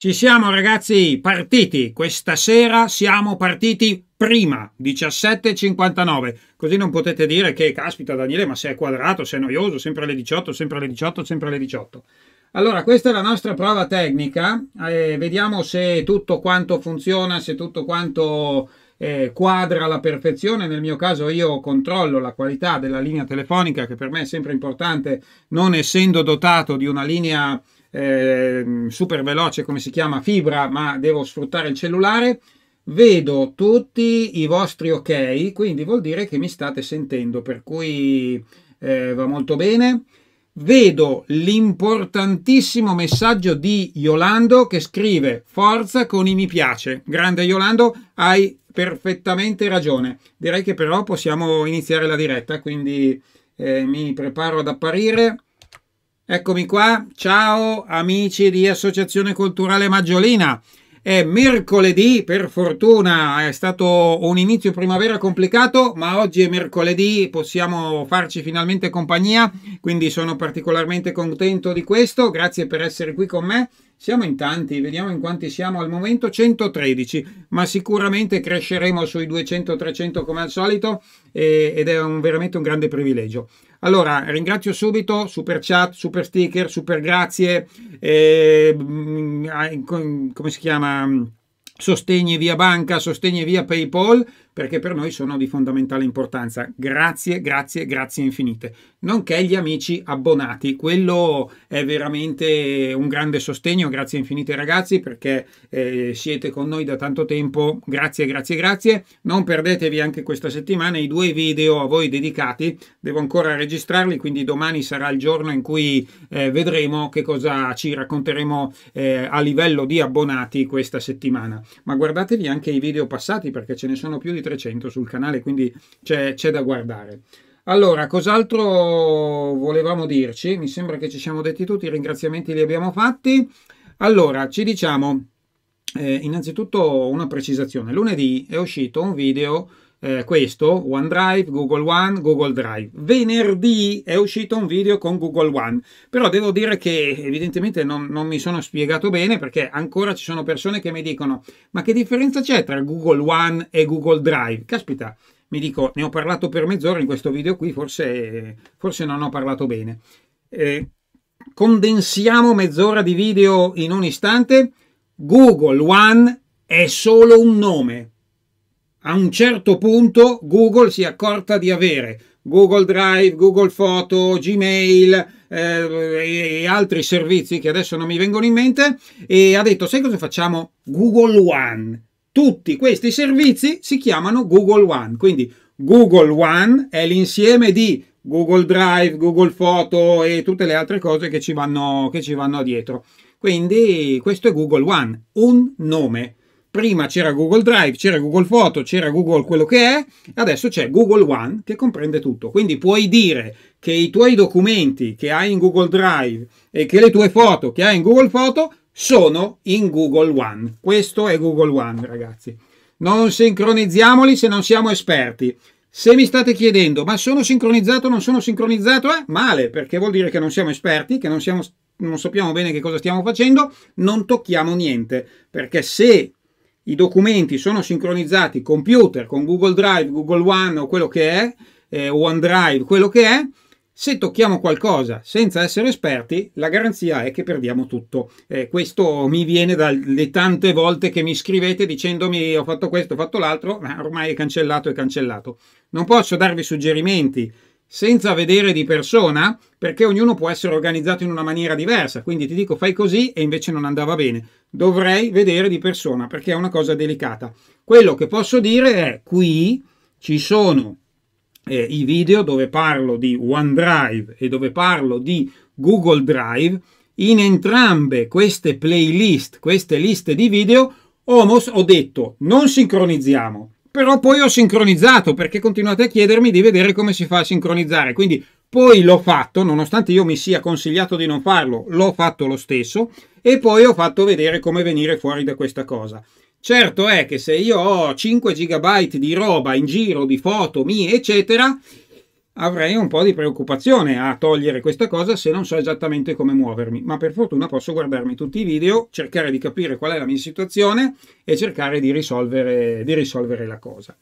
Ci siamo ragazzi, partiti. Questa sera siamo partiti prima, 17.59. Così non potete dire che, caspita Daniele, ma sei quadrato, sei noioso, sempre alle 18, sempre alle 18, sempre alle 18. Allora, questa è la nostra prova tecnica. Eh, vediamo se tutto quanto funziona, se tutto quanto eh, quadra alla perfezione. Nel mio caso io controllo la qualità della linea telefonica, che per me è sempre importante, non essendo dotato di una linea eh, super veloce, come si chiama, fibra, ma devo sfruttare il cellulare, vedo tutti i vostri ok, quindi vuol dire che mi state sentendo, per cui eh, va molto bene. Vedo l'importantissimo messaggio di Yolando che scrive forza con i mi piace. Grande Yolando, hai perfettamente ragione. Direi che però possiamo iniziare la diretta, quindi eh, mi preparo ad apparire. Eccomi qua, ciao amici di Associazione Culturale Maggiolina. È mercoledì, per fortuna è stato un inizio primavera complicato, ma oggi è mercoledì, possiamo farci finalmente compagnia, quindi sono particolarmente contento di questo. Grazie per essere qui con me. Siamo in tanti, vediamo in quanti siamo al momento, 113, ma sicuramente cresceremo sui 200-300 come al solito ed è un, veramente un grande privilegio. Allora, ringrazio subito super chat, super sticker, super grazie, eh, come si chiama? Mm, sostegni via banca, sostegni via PayPal perché per noi sono di fondamentale importanza. Grazie, grazie, grazie infinite. Nonché gli amici abbonati, quello è veramente un grande sostegno, grazie infinite ragazzi perché eh, siete con noi da tanto tempo. Grazie, grazie, grazie. Non perdetevi anche questa settimana i due video a voi dedicati, devo ancora registrarli, quindi domani sarà il giorno in cui eh, vedremo che cosa ci racconteremo eh, a livello di abbonati questa settimana. Ma guardatevi anche i video passati perché ce ne sono più di 300 sul canale, quindi c'è, c'è da guardare. Allora, cos'altro volevamo dirci? Mi sembra che ci siamo detti tutti, i ringraziamenti li abbiamo fatti. Allora, ci diciamo eh, innanzitutto una precisazione. Lunedì è uscito un video eh, questo, OneDrive, Google One, Google Drive. Venerdì è uscito un video con Google One, però devo dire che evidentemente non, non, mi sono spiegato bene perché ancora ci sono persone che mi dicono ma che differenza c'è tra Google One e Google Drive? Caspita, mi dico, ne ho parlato per mezz'ora in questo video qui, forse, forse non ho parlato bene. Eh, condensiamo mezz'ora di video in un istante. Google One è solo un nome, a un certo punto Google si è accorta di avere Google Drive, Google Photo, Gmail eh, e altri servizi che adesso non mi vengono in mente e ha detto sai cosa facciamo? Google One. Tutti questi servizi si chiamano Google One, quindi Google One è l'insieme di Google Drive, Google Photo e tutte le altre cose che ci vanno, che ci vanno dietro. Quindi questo è Google One, un nome prima c'era Google Drive, c'era Google Photo, c'era Google quello che è, adesso c'è Google One che comprende tutto. Quindi puoi dire che i tuoi documenti che hai in Google Drive e che le tue foto che hai in Google Photo sono in Google One. Questo è Google One, ragazzi. Non sincronizziamoli se non siamo esperti. Se mi state chiedendo, ma sono sincronizzato o non sono sincronizzato? Eh, male, perché vuol dire che non siamo esperti, che non, siamo, non sappiamo bene che cosa stiamo facendo, non tocchiamo niente, perché se i documenti sono sincronizzati computer con Google Drive, Google One o quello che è, eh, OneDrive, quello che è, se tocchiamo qualcosa senza essere esperti, la garanzia è che perdiamo tutto. Eh, questo mi viene dalle tante volte che mi scrivete dicendomi ho fatto questo, ho fatto l'altro, ma ormai è cancellato, è cancellato. Non posso darvi suggerimenti senza vedere di persona, perché ognuno può essere organizzato in una maniera diversa. Quindi ti dico fai così e invece non andava bene. Dovrei vedere di persona perché è una cosa delicata. Quello che posso dire è qui ci sono eh, i video dove parlo di OneDrive e dove parlo di Google Drive. In entrambe queste playlist, queste liste di video, ho, ho detto non sincronizziamo, però poi ho sincronizzato perché continuate a chiedermi di vedere come si fa a sincronizzare. Quindi poi l'ho fatto, nonostante io mi sia consigliato di non farlo, l'ho fatto lo stesso e poi ho fatto vedere come venire fuori da questa cosa. Certo è che se io ho 5 GB di roba in giro, di foto mie, eccetera, avrei un po' di preoccupazione a togliere questa cosa se non so esattamente come muovermi, ma per fortuna posso guardarmi tutti i video, cercare di capire qual è la mia situazione e cercare di risolvere, di risolvere la cosa.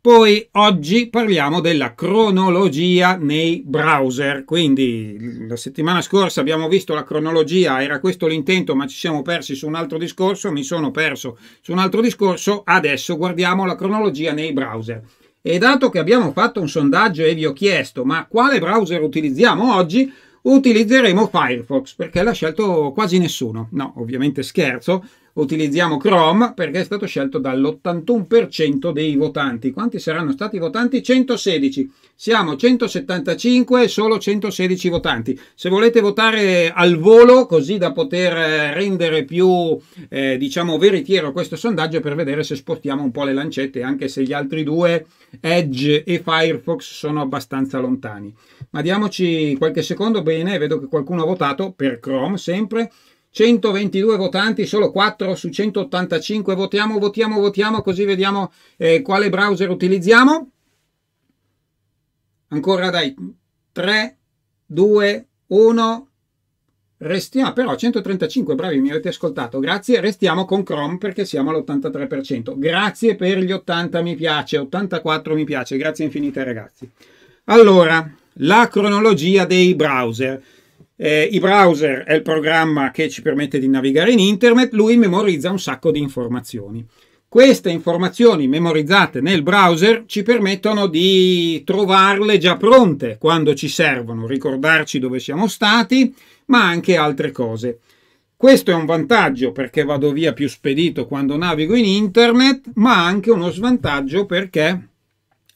Poi oggi parliamo della cronologia nei browser, quindi la settimana scorsa abbiamo visto la cronologia, era questo l'intento, ma ci siamo persi su un altro discorso, mi sono perso su un altro discorso, adesso guardiamo la cronologia nei browser. E dato che abbiamo fatto un sondaggio e vi ho chiesto ma quale browser utilizziamo oggi, utilizzeremo Firefox perché l'ha scelto quasi nessuno. No, ovviamente scherzo utilizziamo Chrome perché è stato scelto dall'81% dei votanti. Quanti saranno stati i votanti? 116. Siamo 175 e solo 116 votanti. Se volete votare al volo, così da poter eh, rendere più, eh, diciamo, veritiero questo sondaggio per vedere se spostiamo un po' le lancette, anche se gli altri due, Edge e Firefox, sono abbastanza lontani. Ma diamoci qualche secondo, bene, vedo che qualcuno ha votato per Chrome sempre. 122 votanti, solo 4 su 185. Votiamo, votiamo, votiamo, così vediamo eh, quale browser utilizziamo. Ancora dai 3, 2, 1. Restiamo, però 135, bravi, mi avete ascoltato. Grazie, restiamo con Chrome perché siamo all'83%. Grazie per gli 80 mi piace, 84 mi piace. Grazie infinite ragazzi. Allora, la cronologia dei browser eh, i browser è il programma che ci permette di navigare in internet, lui memorizza un sacco di informazioni. Queste informazioni memorizzate nel browser ci permettono di trovarle già pronte quando ci servono, ricordarci dove siamo stati, ma anche altre cose. Questo è un vantaggio perché vado via più spedito quando navigo in internet, ma anche uno svantaggio perché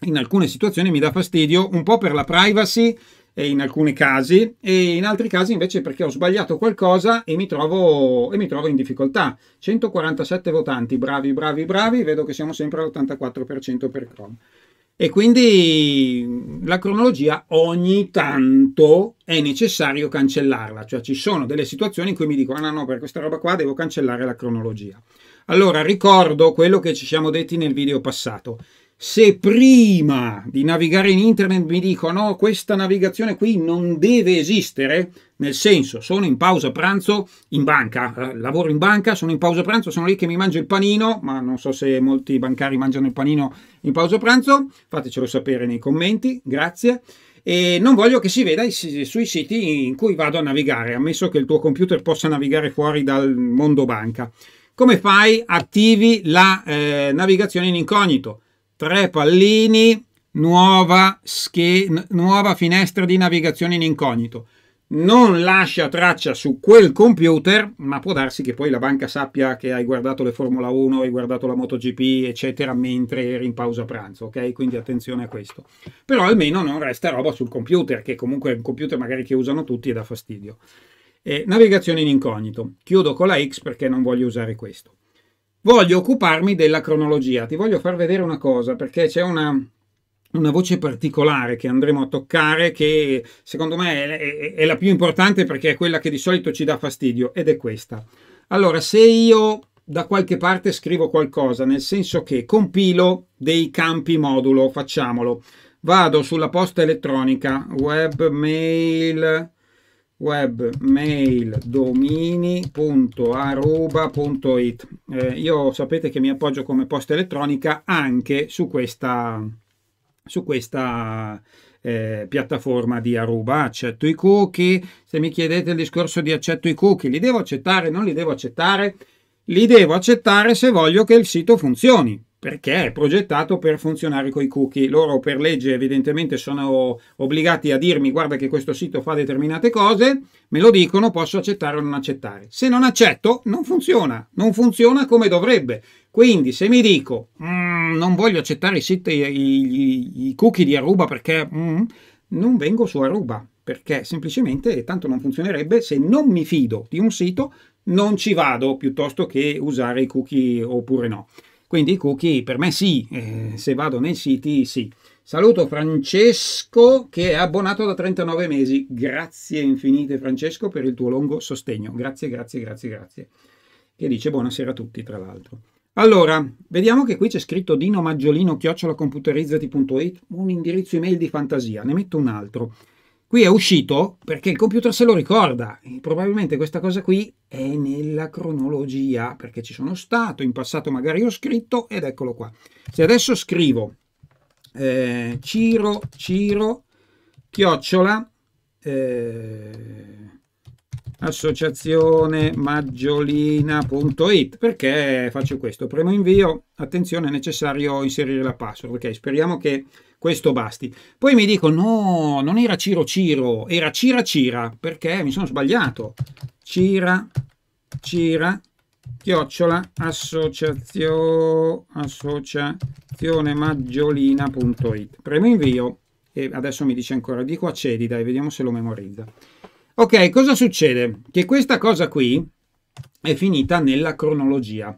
in alcune situazioni mi dà fastidio, un po' per la privacy, in alcuni casi e in altri casi invece perché ho sbagliato qualcosa e mi trovo, e mi trovo in difficoltà. 147 votanti, bravi, bravi, bravi, vedo che siamo sempre all'84% per Chrome. E quindi mm, la cronologia ogni tanto è necessario cancellarla, cioè ci sono delle situazioni in cui mi dico ah no no per questa roba qua devo cancellare la cronologia. Allora ricordo quello che ci siamo detti nel video passato se prima di navigare in internet mi dicono questa navigazione qui non deve esistere, nel senso sono in pausa pranzo in banca, eh, lavoro in banca, sono in pausa pranzo, sono lì che mi mangio il panino, ma non so se molti bancari mangiano il panino in pausa pranzo, fatecelo sapere nei commenti, grazie. E non voglio che si veda sui siti in cui vado a navigare, ammesso che il tuo computer possa navigare fuori dal mondo banca. Come fai? Attivi la eh, navigazione in incognito tre pallini, nuova, nuova finestra di navigazione in incognito. Non lascia traccia su quel computer, ma può darsi che poi la banca sappia che hai guardato le Formula 1, hai guardato la MotoGP, eccetera, mentre eri in pausa pranzo, ok? Quindi attenzione a questo. Però almeno non resta roba sul computer, che comunque è un computer magari che usano tutti e dà fastidio. Eh, navigazione in incognito. Chiudo con la X perché non voglio usare questo voglio occuparmi della cronologia. Ti voglio far vedere una cosa perché c'è una, una voce particolare che andremo a toccare che secondo me è, è, è, la più importante perché è quella che di solito ci dà fastidio ed è questa. Allora, se io da qualche parte scrivo qualcosa, nel senso che compilo dei campi modulo, facciamolo. Vado sulla posta elettronica webmail webmaildomini.aroba.it eh, io sapete che mi appoggio come posta elettronica anche su questa su questa eh, piattaforma di Aruba. Accetto i cookie. Se mi chiedete il discorso di accetto i cookie, li devo accettare, non li devo accettare? Li devo accettare se voglio che il sito funzioni perché è progettato per funzionare con i cookie. Loro per legge evidentemente sono obbligati a dirmi guarda che questo sito fa determinate cose, me lo dicono, posso accettare o non accettare. Se non accetto non funziona, non funziona come dovrebbe. Quindi se mi dico mm, non voglio accettare i, siti, i, i cookie di Aruba perché mm, non vengo su Aruba, perché semplicemente tanto non funzionerebbe se non mi fido di un sito non ci vado piuttosto che usare i cookie oppure no. Quindi i cookie per me sì, eh, se vado nei siti sì. Saluto Francesco che è abbonato da 39 mesi. Grazie infinite Francesco per il tuo lungo sostegno. Grazie, grazie, grazie, grazie. Che dice buonasera a tutti, tra l'altro. Allora, vediamo che qui c'è scritto dino maggiolino chiocciolacomputerizzati.it, un indirizzo email di fantasia. Ne metto un altro. Qui è uscito perché il computer se lo ricorda. Probabilmente questa cosa qui è nella cronologia, perché ci sono stato, in passato magari ho scritto, ed eccolo qua. Se adesso scrivo eh, Ciro, Ciro, chiocciola, eh, associazione maggiolina.it perché faccio questo premo invio attenzione è necessario inserire la password ok speriamo che questo basti. Poi mi dico, no, non era Ciro Ciro, era Cira Cira, perché mi sono sbagliato. Cira, Cira, chiocciola, associazio, associazione maggiolina.it. Premo invio e adesso mi dice ancora, dico accedi, dai, vediamo se lo memorizza. Ok, cosa succede? Che questa cosa qui è finita nella cronologia,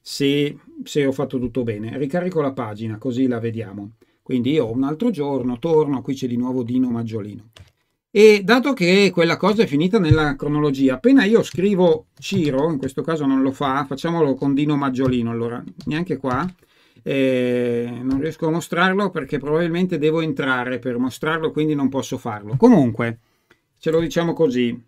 se, se ho fatto tutto bene. Ricarico la pagina, così la vediamo. Quindi io un altro giorno torno, qui c'è di nuovo Dino Maggiolino. E dato che quella cosa è finita nella cronologia, appena io scrivo Ciro, in questo caso non lo fa, facciamolo con Dino Maggiolino, allora neanche qua, eh, non riesco a mostrarlo perché probabilmente devo entrare per mostrarlo, quindi non posso farlo. Comunque, ce lo diciamo così,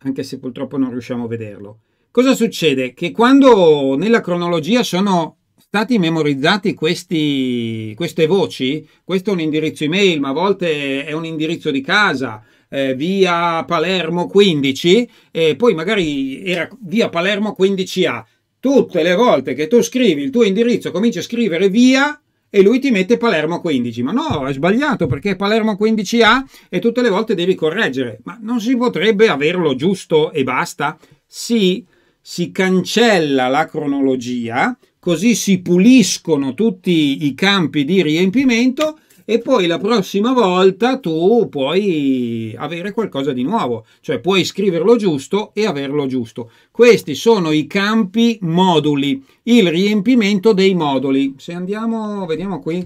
anche se purtroppo non riusciamo a vederlo. Cosa succede? Che quando nella cronologia sono stati memorizzati questi, queste voci? Questo è un indirizzo email, ma a volte è un indirizzo di casa, eh, via Palermo 15, e poi magari era via Palermo 15A. Tutte le volte che tu scrivi il tuo indirizzo, cominci a scrivere via, e lui ti mette Palermo 15. Ma no, è sbagliato perché è Palermo 15A e tutte le volte devi correggere. Ma non si potrebbe averlo giusto e basta? Sì, si cancella la cronologia, così si puliscono tutti i campi di riempimento e poi la prossima volta tu puoi avere qualcosa di nuovo, cioè puoi scriverlo giusto e averlo giusto. Questi sono i campi moduli, il riempimento dei moduli. Se andiamo, vediamo qui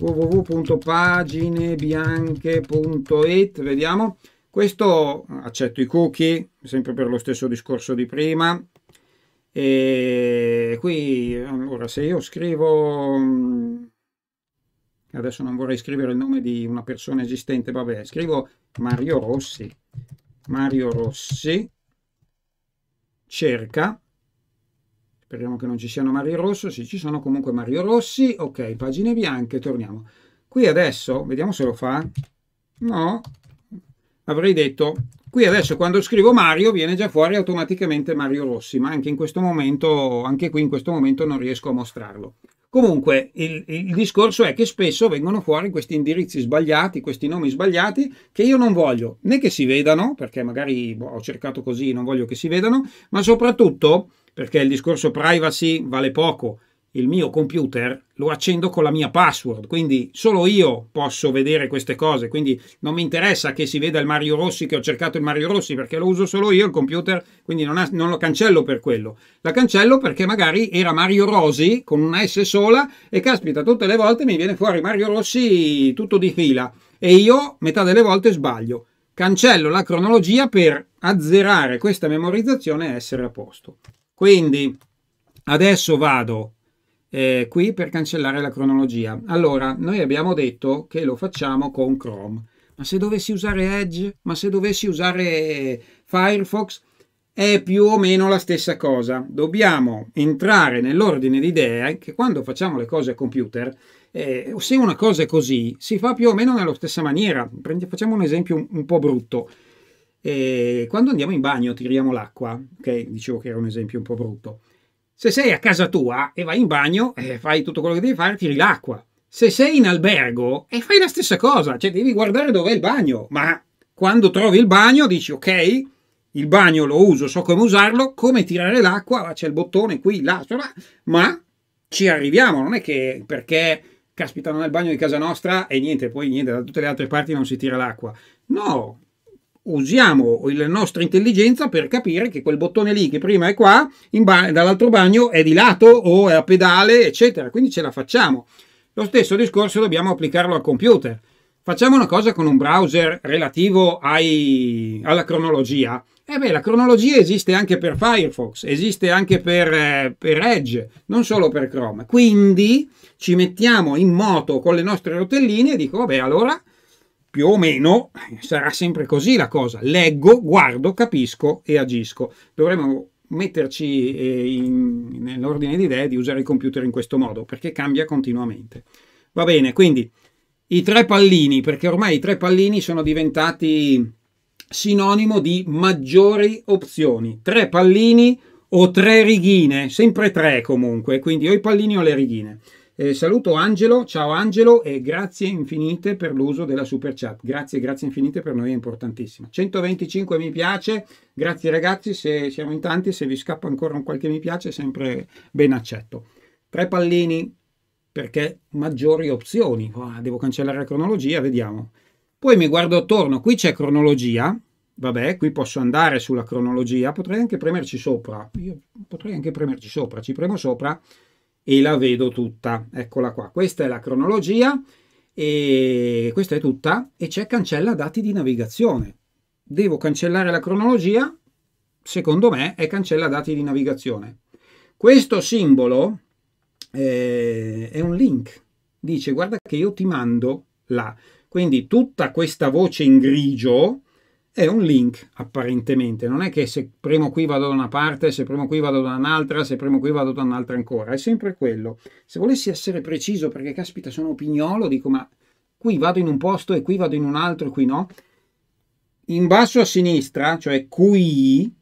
www.paginebianche.it, vediamo. Questo accetto i cookie, sempre per lo stesso discorso di prima, e qui, allora, se io scrivo, mm, adesso non vorrei scrivere il nome di una persona esistente, vabbè, scrivo Mario Rossi, Mario Rossi, cerca, speriamo che non ci siano Mario Rosso, sì, ci sono comunque Mario Rossi, ok, pagine bianche, torniamo. Qui adesso, vediamo se lo fa, no, avrei detto Qui adesso quando scrivo Mario viene già fuori automaticamente Mario Rossi, ma anche in questo momento, anche qui in questo momento non riesco a mostrarlo. Comunque il, il, discorso è che spesso vengono fuori questi indirizzi sbagliati, questi nomi sbagliati che io non voglio né che si vedano, perché magari boh, ho cercato così, non voglio che si vedano, ma soprattutto perché il discorso privacy vale poco il mio computer lo accendo con la mia password, quindi solo io posso vedere queste cose, quindi non mi interessa che si veda il Mario Rossi, che ho cercato il Mario Rossi, perché lo uso solo io il computer, quindi non, ha, non lo cancello per quello. La cancello perché magari era Mario Rosi con una S sola e caspita, tutte le volte mi viene fuori Mario Rossi tutto di fila e io metà delle volte sbaglio. Cancello la cronologia per azzerare questa memorizzazione e essere a posto. Quindi adesso vado eh, qui per cancellare la cronologia. Allora, noi abbiamo detto che lo facciamo con Chrome, ma se dovessi usare Edge, ma se dovessi usare Firefox, è più o meno la stessa cosa. Dobbiamo entrare nell'ordine di idee che quando facciamo le cose a computer, eh, se una cosa è così, si fa più o meno nella stessa maniera. facciamo un esempio un, un po' brutto. Eh, quando andiamo in bagno tiriamo l'acqua, ok? Dicevo che era un esempio un po' brutto. Se sei a casa tua e vai in bagno e eh, fai tutto quello che devi fare, tiri l'acqua. Se sei in albergo e fai la stessa cosa, cioè devi guardare dov'è il bagno, ma quando trovi il bagno dici ok, il bagno lo uso, so come usarlo, come tirare l'acqua, c'è il bottone qui, là, là, cioè, ma ci arriviamo, non è che perché caspita non è il bagno di casa nostra e niente, poi niente, da tutte le altre parti non si tira l'acqua. No, usiamo la nostra intelligenza per capire che quel bottone lì che prima è qua, ba- dall'altro bagno è di lato o è a pedale, eccetera. Quindi ce la facciamo. Lo stesso discorso dobbiamo applicarlo al computer. Facciamo una cosa con un browser relativo ai, alla cronologia. E eh beh, la cronologia esiste anche per Firefox, esiste anche per, eh, per, Edge, non solo per Chrome. Quindi ci mettiamo in moto con le nostre rotelline e dico, vabbè, allora più o meno sarà sempre così la cosa. Leggo, guardo, capisco e agisco. Dovremmo metterci eh, in, nell'ordine di idee di usare il computer in questo modo, perché cambia continuamente. Va bene, quindi i tre pallini, perché ormai i tre pallini sono diventati sinonimo di maggiori opzioni. Tre pallini o tre righine, sempre tre comunque, quindi o i pallini o le righine. Eh, saluto Angelo, ciao Angelo e grazie infinite per l'uso della super chat. Grazie, grazie infinite per noi è importantissimo. 125 mi piace, grazie ragazzi, se siamo in tanti, se vi scappa ancora un qualche mi piace, sempre ben accetto. Tre pallini perché maggiori opzioni. Oh, devo cancellare la cronologia, vediamo. Poi mi guardo attorno, qui c'è cronologia, vabbè, qui posso andare sulla cronologia, potrei anche premerci sopra, io potrei anche premerci sopra, ci premo sopra e la vedo tutta. Eccola qua, questa è la cronologia e questa è tutta e c'è cancella dati di navigazione. Devo cancellare la cronologia, secondo me è cancella dati di navigazione. Questo simbolo eh, è un link, dice guarda che io ti mando là. Quindi tutta questa voce in grigio è un link apparentemente, non è che se premo qui vado da una parte, se premo qui vado da un'altra, se premo qui vado da un'altra ancora, è sempre quello. Se volessi essere preciso, perché caspita sono pignolo, dico ma qui vado in un posto e qui vado in un altro e qui no, in basso a sinistra, cioè qui,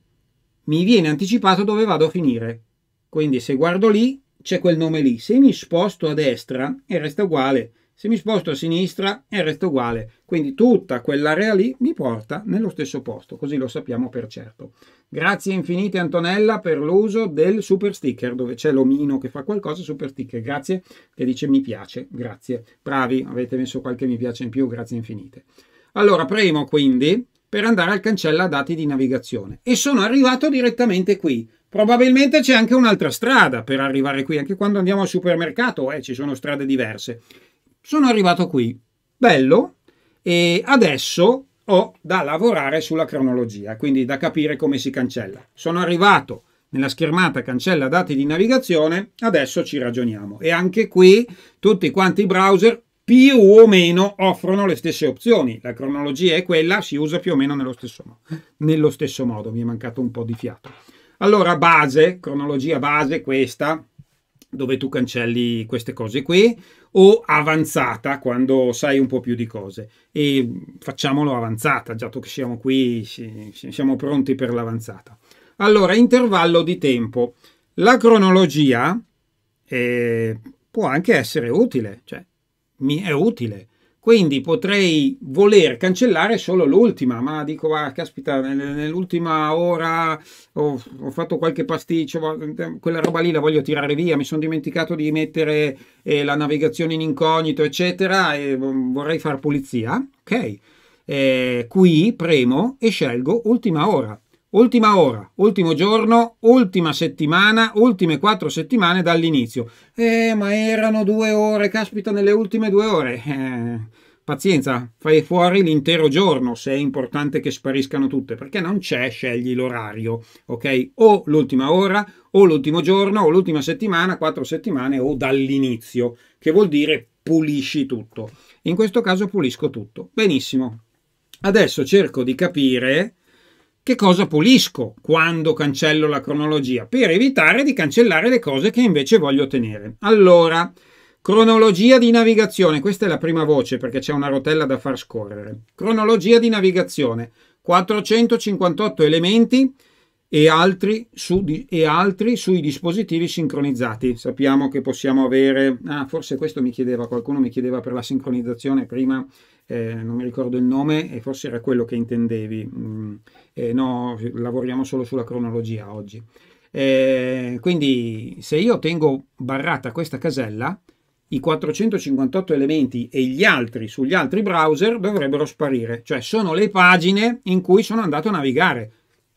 mi viene anticipato dove vado a finire. Quindi se guardo lì, c'è quel nome lì. Se mi sposto a destra, e resta uguale. Se mi sposto a sinistra, e resta uguale quindi tutta quell'area lì mi porta nello stesso posto, così lo sappiamo per certo. Grazie infinite Antonella per l'uso del super sticker, dove c'è l'omino che fa qualcosa, super sticker, grazie, che dice mi piace, grazie. Bravi, avete messo qualche mi piace in più, grazie infinite. Allora, premo quindi per andare al cancella dati di navigazione e sono arrivato direttamente qui. Probabilmente c'è anche un'altra strada per arrivare qui, anche quando andiamo al supermercato eh, ci sono strade diverse. Sono arrivato qui, bello, e adesso ho da lavorare sulla cronologia, quindi da capire come si cancella. Sono arrivato nella schermata cancella dati di navigazione, adesso ci ragioniamo. E anche qui tutti quanti i browser più o meno offrono le stesse opzioni. La cronologia è quella, si usa più o meno nello stesso, modo. Nello stesso modo. Mi è mancato un po' di fiato. Allora, base, cronologia base, questa, dove tu cancelli queste cose qui, o avanzata quando sai un po' più di cose. E facciamolo avanzata, già che siamo qui, siamo pronti per l'avanzata. Allora, intervallo di tempo. La cronologia eh, può anche essere utile, cioè mi è utile quindi potrei voler cancellare solo l'ultima, ma dico, ah, caspita, nell'ultima ora ho, ho fatto qualche pasticcio, ehm, quella roba lì la voglio tirare via, mi sono dimenticato di mettere eh, la navigazione in incognito, eccetera, e vorrei far pulizia. Ok, eh, qui premo e scelgo ultima ora Ultima ora, ultimo giorno, ultima settimana, ultime quattro settimane dall'inizio. Eh, ma erano due ore, caspita, nelle ultime due ore. Eh, pazienza, fai fuori l'intero giorno se è importante che spariscano tutte, perché non c'è, scegli l'orario, ok? O l'ultima ora, o l'ultimo giorno, o l'ultima settimana, quattro settimane, o dall'inizio, che vuol dire pulisci tutto. In questo caso pulisco tutto. Benissimo. Adesso cerco di capire che cosa pulisco quando cancello la cronologia per evitare di cancellare le cose che invece voglio tenere. Allora, cronologia di navigazione, questa è la prima voce perché c'è una rotella da far scorrere. Cronologia di navigazione, 458 elementi e altri, su, e altri sui dispositivi sincronizzati. Sappiamo che possiamo avere, ah, forse questo mi chiedeva, qualcuno mi chiedeva per la sincronizzazione prima, eh, non mi ricordo il nome e forse era quello che intendevi. Mm eh, no, lavoriamo solo sulla cronologia oggi. Eh, quindi se io tengo barrata questa casella, i 458 elementi e gli altri sugli altri browser dovrebbero sparire, cioè sono le pagine in cui sono andato a navigare,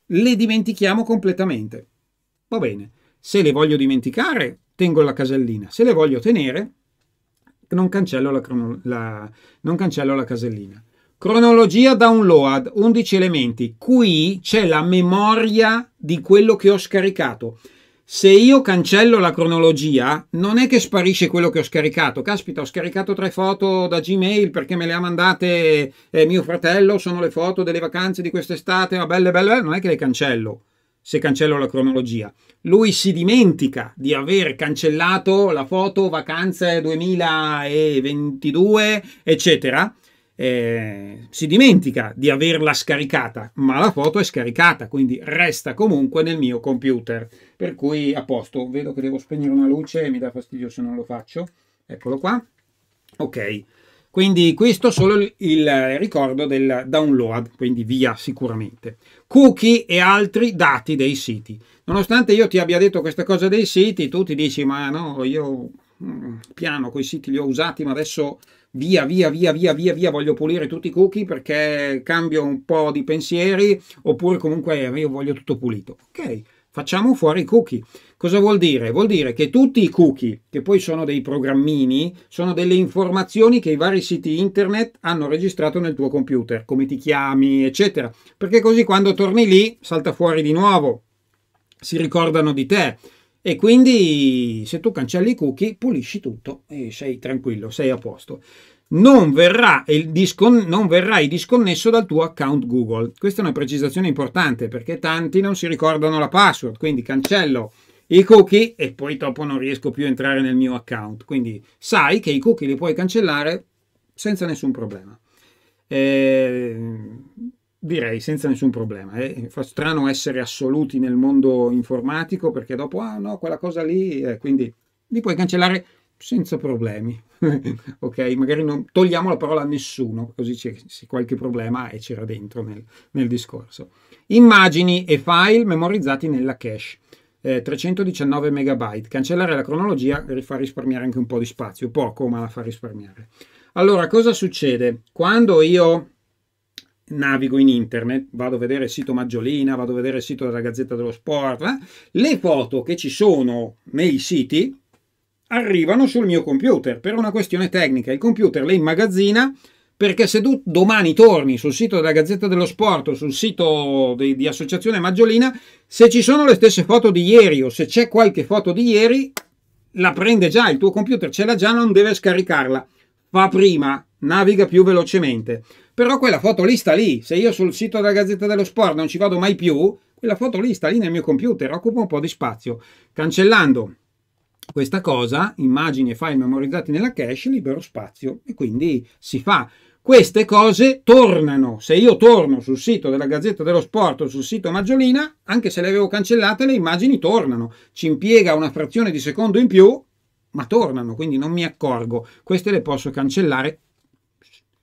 le dimentichiamo completamente. Va bene, se le voglio dimenticare tengo la casellina, se le voglio tenere non cancello la, la, non cancello la casellina. Cronologia download, 11 elementi. Qui c'è la memoria di quello che ho scaricato. Se io cancello la cronologia, non è che sparisce quello che ho scaricato. Caspita, ho scaricato tre foto da Gmail perché me le ha mandate eh, mio fratello, sono le foto delle vacanze di quest'estate, ma belle, belle, non è che le cancello se cancello la cronologia. Lui si dimentica di aver cancellato la foto vacanze 2022, eccetera eh, si dimentica di averla scaricata, ma la foto è scaricata, quindi resta comunque nel mio computer. Per cui a posto, vedo che devo spegnere una luce e mi dà fastidio se non lo faccio. Eccolo qua. Ok, quindi questo solo il ricordo del download, quindi via sicuramente. Cookie e altri dati dei siti. Nonostante io ti abbia detto questa cosa dei siti, tu ti dici ma no, io mm, piano, quei siti li ho usati, ma adesso via, via, via, via, via, via, voglio pulire tutti i cookie perché cambio un po' di pensieri, oppure comunque io voglio tutto pulito. Ok, facciamo fuori i cookie. Cosa vuol dire? Vuol dire che tutti i cookie, che poi sono dei programmini, sono delle informazioni che i vari siti internet hanno registrato nel tuo computer, come ti chiami, eccetera. Perché così quando torni lì salta fuori di nuovo, si ricordano di te e quindi se tu cancelli i cookie, pulisci tutto e sei tranquillo, sei a posto. Non verrà, discon- non verrai disconnesso dal tuo account Google. Questa è una precisazione importante perché tanti non si ricordano la password, quindi cancello i cookie e poi dopo non riesco più a entrare nel mio account. Quindi sai che i cookie li puoi cancellare senza nessun problema. Eh, Direi senza nessun problema. Eh. Fa strano essere assoluti nel mondo informatico perché dopo, ah no, quella cosa lì, eh, quindi li puoi cancellare senza problemi. ok, magari non togliamo la parola a nessuno, così c'è, qualche problema e eh, c'era dentro nel, nel, discorso. Immagini e file memorizzati nella cache. 319 eh, megabyte. Cancellare la cronologia fa risparmiare anche un po' di spazio, poco, ma la fa risparmiare. Allora, cosa succede? Quando io navigo in internet, vado a vedere il sito Maggiolina, vado a vedere il sito della Gazzetta dello Sport, eh? le foto che ci sono nei siti arrivano sul mio computer per una questione tecnica. Il computer le immagazzina perché se tu domani torni sul sito della Gazzetta dello Sport o sul sito di, di Associazione Maggiolina, se ci sono le stesse foto di ieri o se c'è qualche foto di ieri, la prende già, il tuo computer ce l'ha già, non deve scaricarla. Fa prima, naviga più velocemente. Però quella foto lì sta lì, se io sul sito della Gazzetta dello Sport non ci vado mai più, quella foto lì sta lì nel mio computer, occupa un po' di spazio. Cancellando questa cosa, immagini e file memorizzati nella cache, libero spazio e quindi si fa. Queste cose tornano, se io torno sul sito della Gazzetta dello Sport o sul sito Maggiolina, anche se le avevo cancellate, le immagini tornano, ci impiega una frazione di secondo in più, ma tornano, quindi non mi accorgo, queste le posso cancellare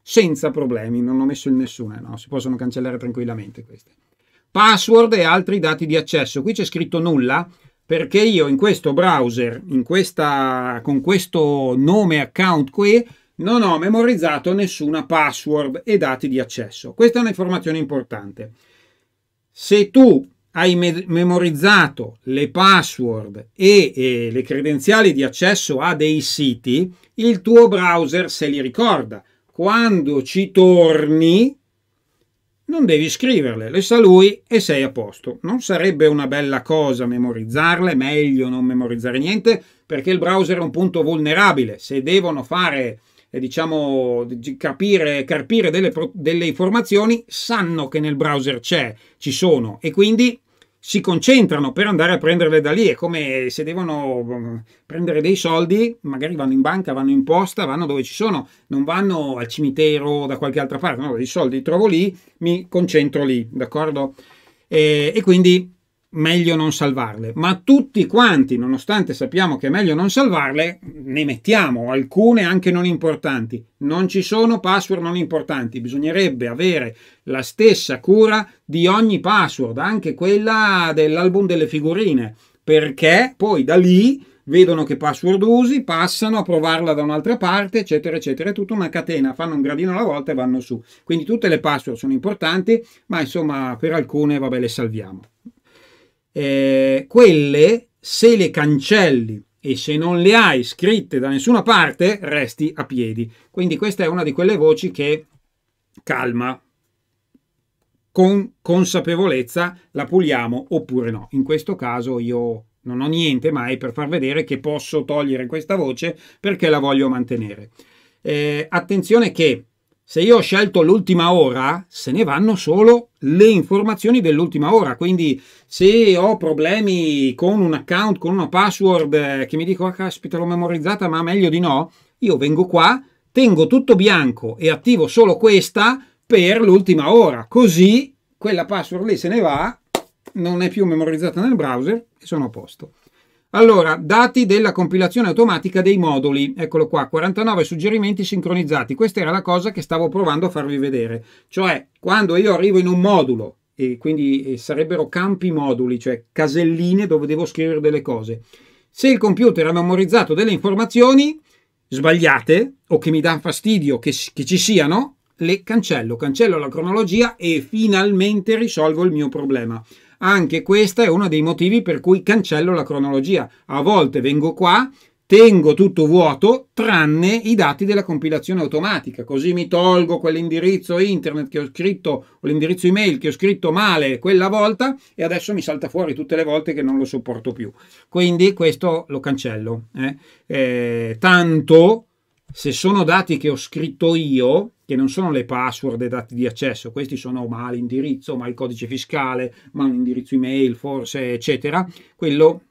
senza problemi, non ho messo il nessuno, no? si possono cancellare tranquillamente queste. Password e altri dati di accesso, qui c'è scritto nulla perché io in questo browser, in questa, con questo nome account qui, non ho memorizzato nessuna password e dati di accesso. Questa è un'informazione importante. Se tu hai me memorizzato le password e, e le credenziali di accesso a dei siti, il tuo browser se li ricorda quando ci torni non devi scriverle, le sa lui e sei a posto. Non sarebbe una bella cosa memorizzarle, meglio non memorizzare niente, perché il browser è un punto vulnerabile. Se devono fare, eh, diciamo, capire, carpire delle, delle informazioni, sanno che nel browser c'è, ci sono, e quindi si concentrano per andare a prenderle da lì. È come se devono mm, prendere dei soldi, magari vanno in banca, vanno in posta, vanno dove ci sono, non vanno al cimitero o da qualche altra parte. No, i soldi li trovo lì, mi concentro lì, d'accordo? E, e quindi meglio non salvarle, ma tutti quanti, nonostante sappiamo che è meglio non salvarle, ne mettiamo alcune anche non importanti. Non ci sono password non importanti, bisognerebbe avere la stessa cura di ogni password, anche quella dell'album delle figurine, perché poi da lì vedono che password usi, passano a provarla da un'altra parte, eccetera, eccetera. È tutta una catena, fanno un gradino alla volta e vanno su. Quindi tutte le password sono importanti, ma insomma per alcune, vabbè, le salviamo eh, quelle se le cancelli e se non le hai scritte da nessuna parte resti a piedi. Quindi questa è una di quelle voci che calma, con consapevolezza la puliamo oppure no. In questo caso io non ho niente mai per far vedere che posso togliere questa voce perché la voglio mantenere. Eh, attenzione che se io ho scelto l'ultima ora, se ne vanno solo le informazioni dell'ultima ora. Quindi se ho problemi con un account, con una password eh, che mi dico, ah, caspita, l'ho memorizzata, ma meglio di no, io vengo qua, tengo tutto bianco e attivo solo questa per l'ultima ora. Così quella password lì se ne va, non è più memorizzata nel browser e sono a posto. Allora, dati della compilazione automatica dei moduli, eccolo qua, 49 suggerimenti sincronizzati, questa era la cosa che stavo provando a farvi vedere, cioè quando io arrivo in un modulo, e quindi eh, sarebbero campi moduli, cioè caselline dove devo scrivere delle cose, se il computer ha memorizzato delle informazioni sbagliate o che mi dà fastidio che, che ci siano, le cancello, cancello la cronologia e finalmente risolvo il mio problema. Anche questo è uno dei motivi per cui cancello la cronologia. A volte vengo qua, tengo tutto vuoto, tranne i dati della compilazione automatica, così mi tolgo quell'indirizzo internet che ho scritto, o l'indirizzo email che ho scritto male quella volta e adesso mi salta fuori tutte le volte che non lo sopporto più. Quindi questo lo cancello. Eh. Eh, tanto se sono dati che ho scritto io, che non sono le password e dati di accesso, questi sono ma l'indirizzo, ma il codice fiscale, ma l'indirizzo email, forse, eccetera, quello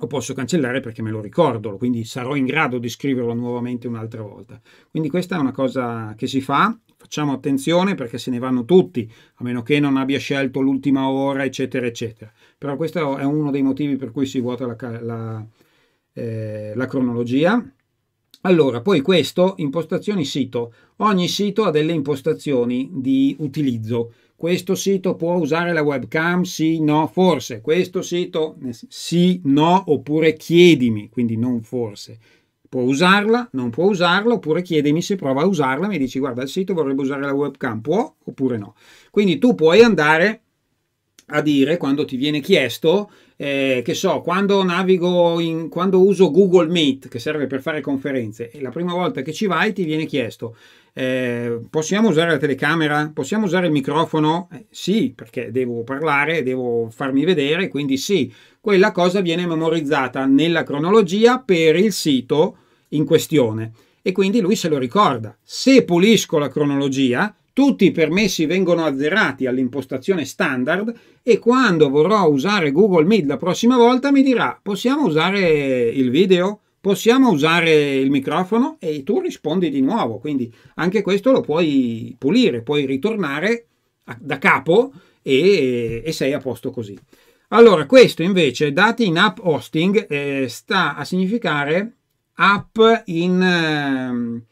lo posso cancellare perché me lo ricordo, quindi sarò in grado di scriverlo nuovamente un'altra volta. Quindi questa è una cosa che si fa, facciamo attenzione perché se ne vanno tutti, a meno che non abbia scelto l'ultima ora, eccetera, eccetera. Però questo è uno dei motivi per cui si vuota la, la, eh, la cronologia. Allora, poi questo, impostazioni sito. Ogni sito ha delle impostazioni di utilizzo. Questo sito può usare la webcam? Sì, no, forse. Questo sito? Sì, no, oppure chiedimi, quindi non forse. Può usarla, non può usarla, oppure chiedimi se prova a usarla, mi dici guarda il sito vorrebbe usare la webcam, può oppure no. Quindi tu puoi andare a dire quando ti viene chiesto eh, che so, quando navigo, in, quando uso Google Meet, che serve per fare conferenze, e la prima volta che ci vai ti viene chiesto, eh, possiamo usare la telecamera? Possiamo usare il microfono? Eh, sì, perché devo parlare, devo farmi vedere, quindi sì, quella cosa viene memorizzata nella cronologia per il sito in questione. E quindi lui se lo ricorda. Se pulisco la cronologia, tutti i permessi vengono azzerati all'impostazione standard e quando vorrò usare Google Meet la prossima volta mi dirà possiamo usare il video? Possiamo usare il microfono? E tu rispondi di nuovo. Quindi anche questo lo puoi pulire, puoi ritornare da capo e, e sei a posto così. Allora, questo invece, dati in app hosting, eh, sta a significare app in eh,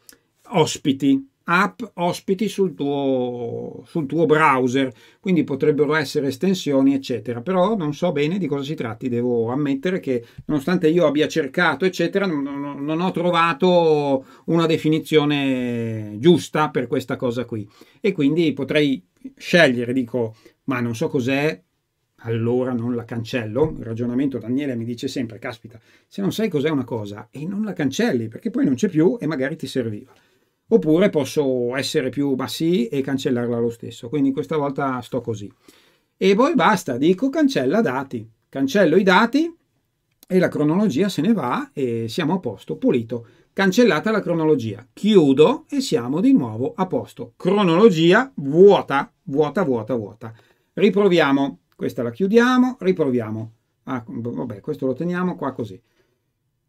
ospiti app ospiti sul tuo, sul tuo browser, quindi potrebbero essere estensioni, eccetera. Però non so bene di cosa si tratti, devo ammettere che nonostante io abbia cercato, eccetera, non, non ho trovato una definizione giusta per questa cosa qui. E quindi potrei scegliere, dico, ma non so cos'è, allora non la cancello. Il ragionamento Daniele mi dice sempre, caspita, se non sai cos'è una cosa e non la cancelli, perché poi non c'è più e magari ti serviva oppure posso essere più ma sì e cancellarla lo stesso. Quindi questa volta sto così. E poi basta, dico cancella dati. Cancello i dati e la cronologia se ne va e siamo a posto, pulito. Cancellata la cronologia. Chiudo e siamo di nuovo a posto. Cronologia vuota, vuota, vuota, vuota. Riproviamo. Questa la chiudiamo, riproviamo. Ah, vabbè, questo lo teniamo qua così.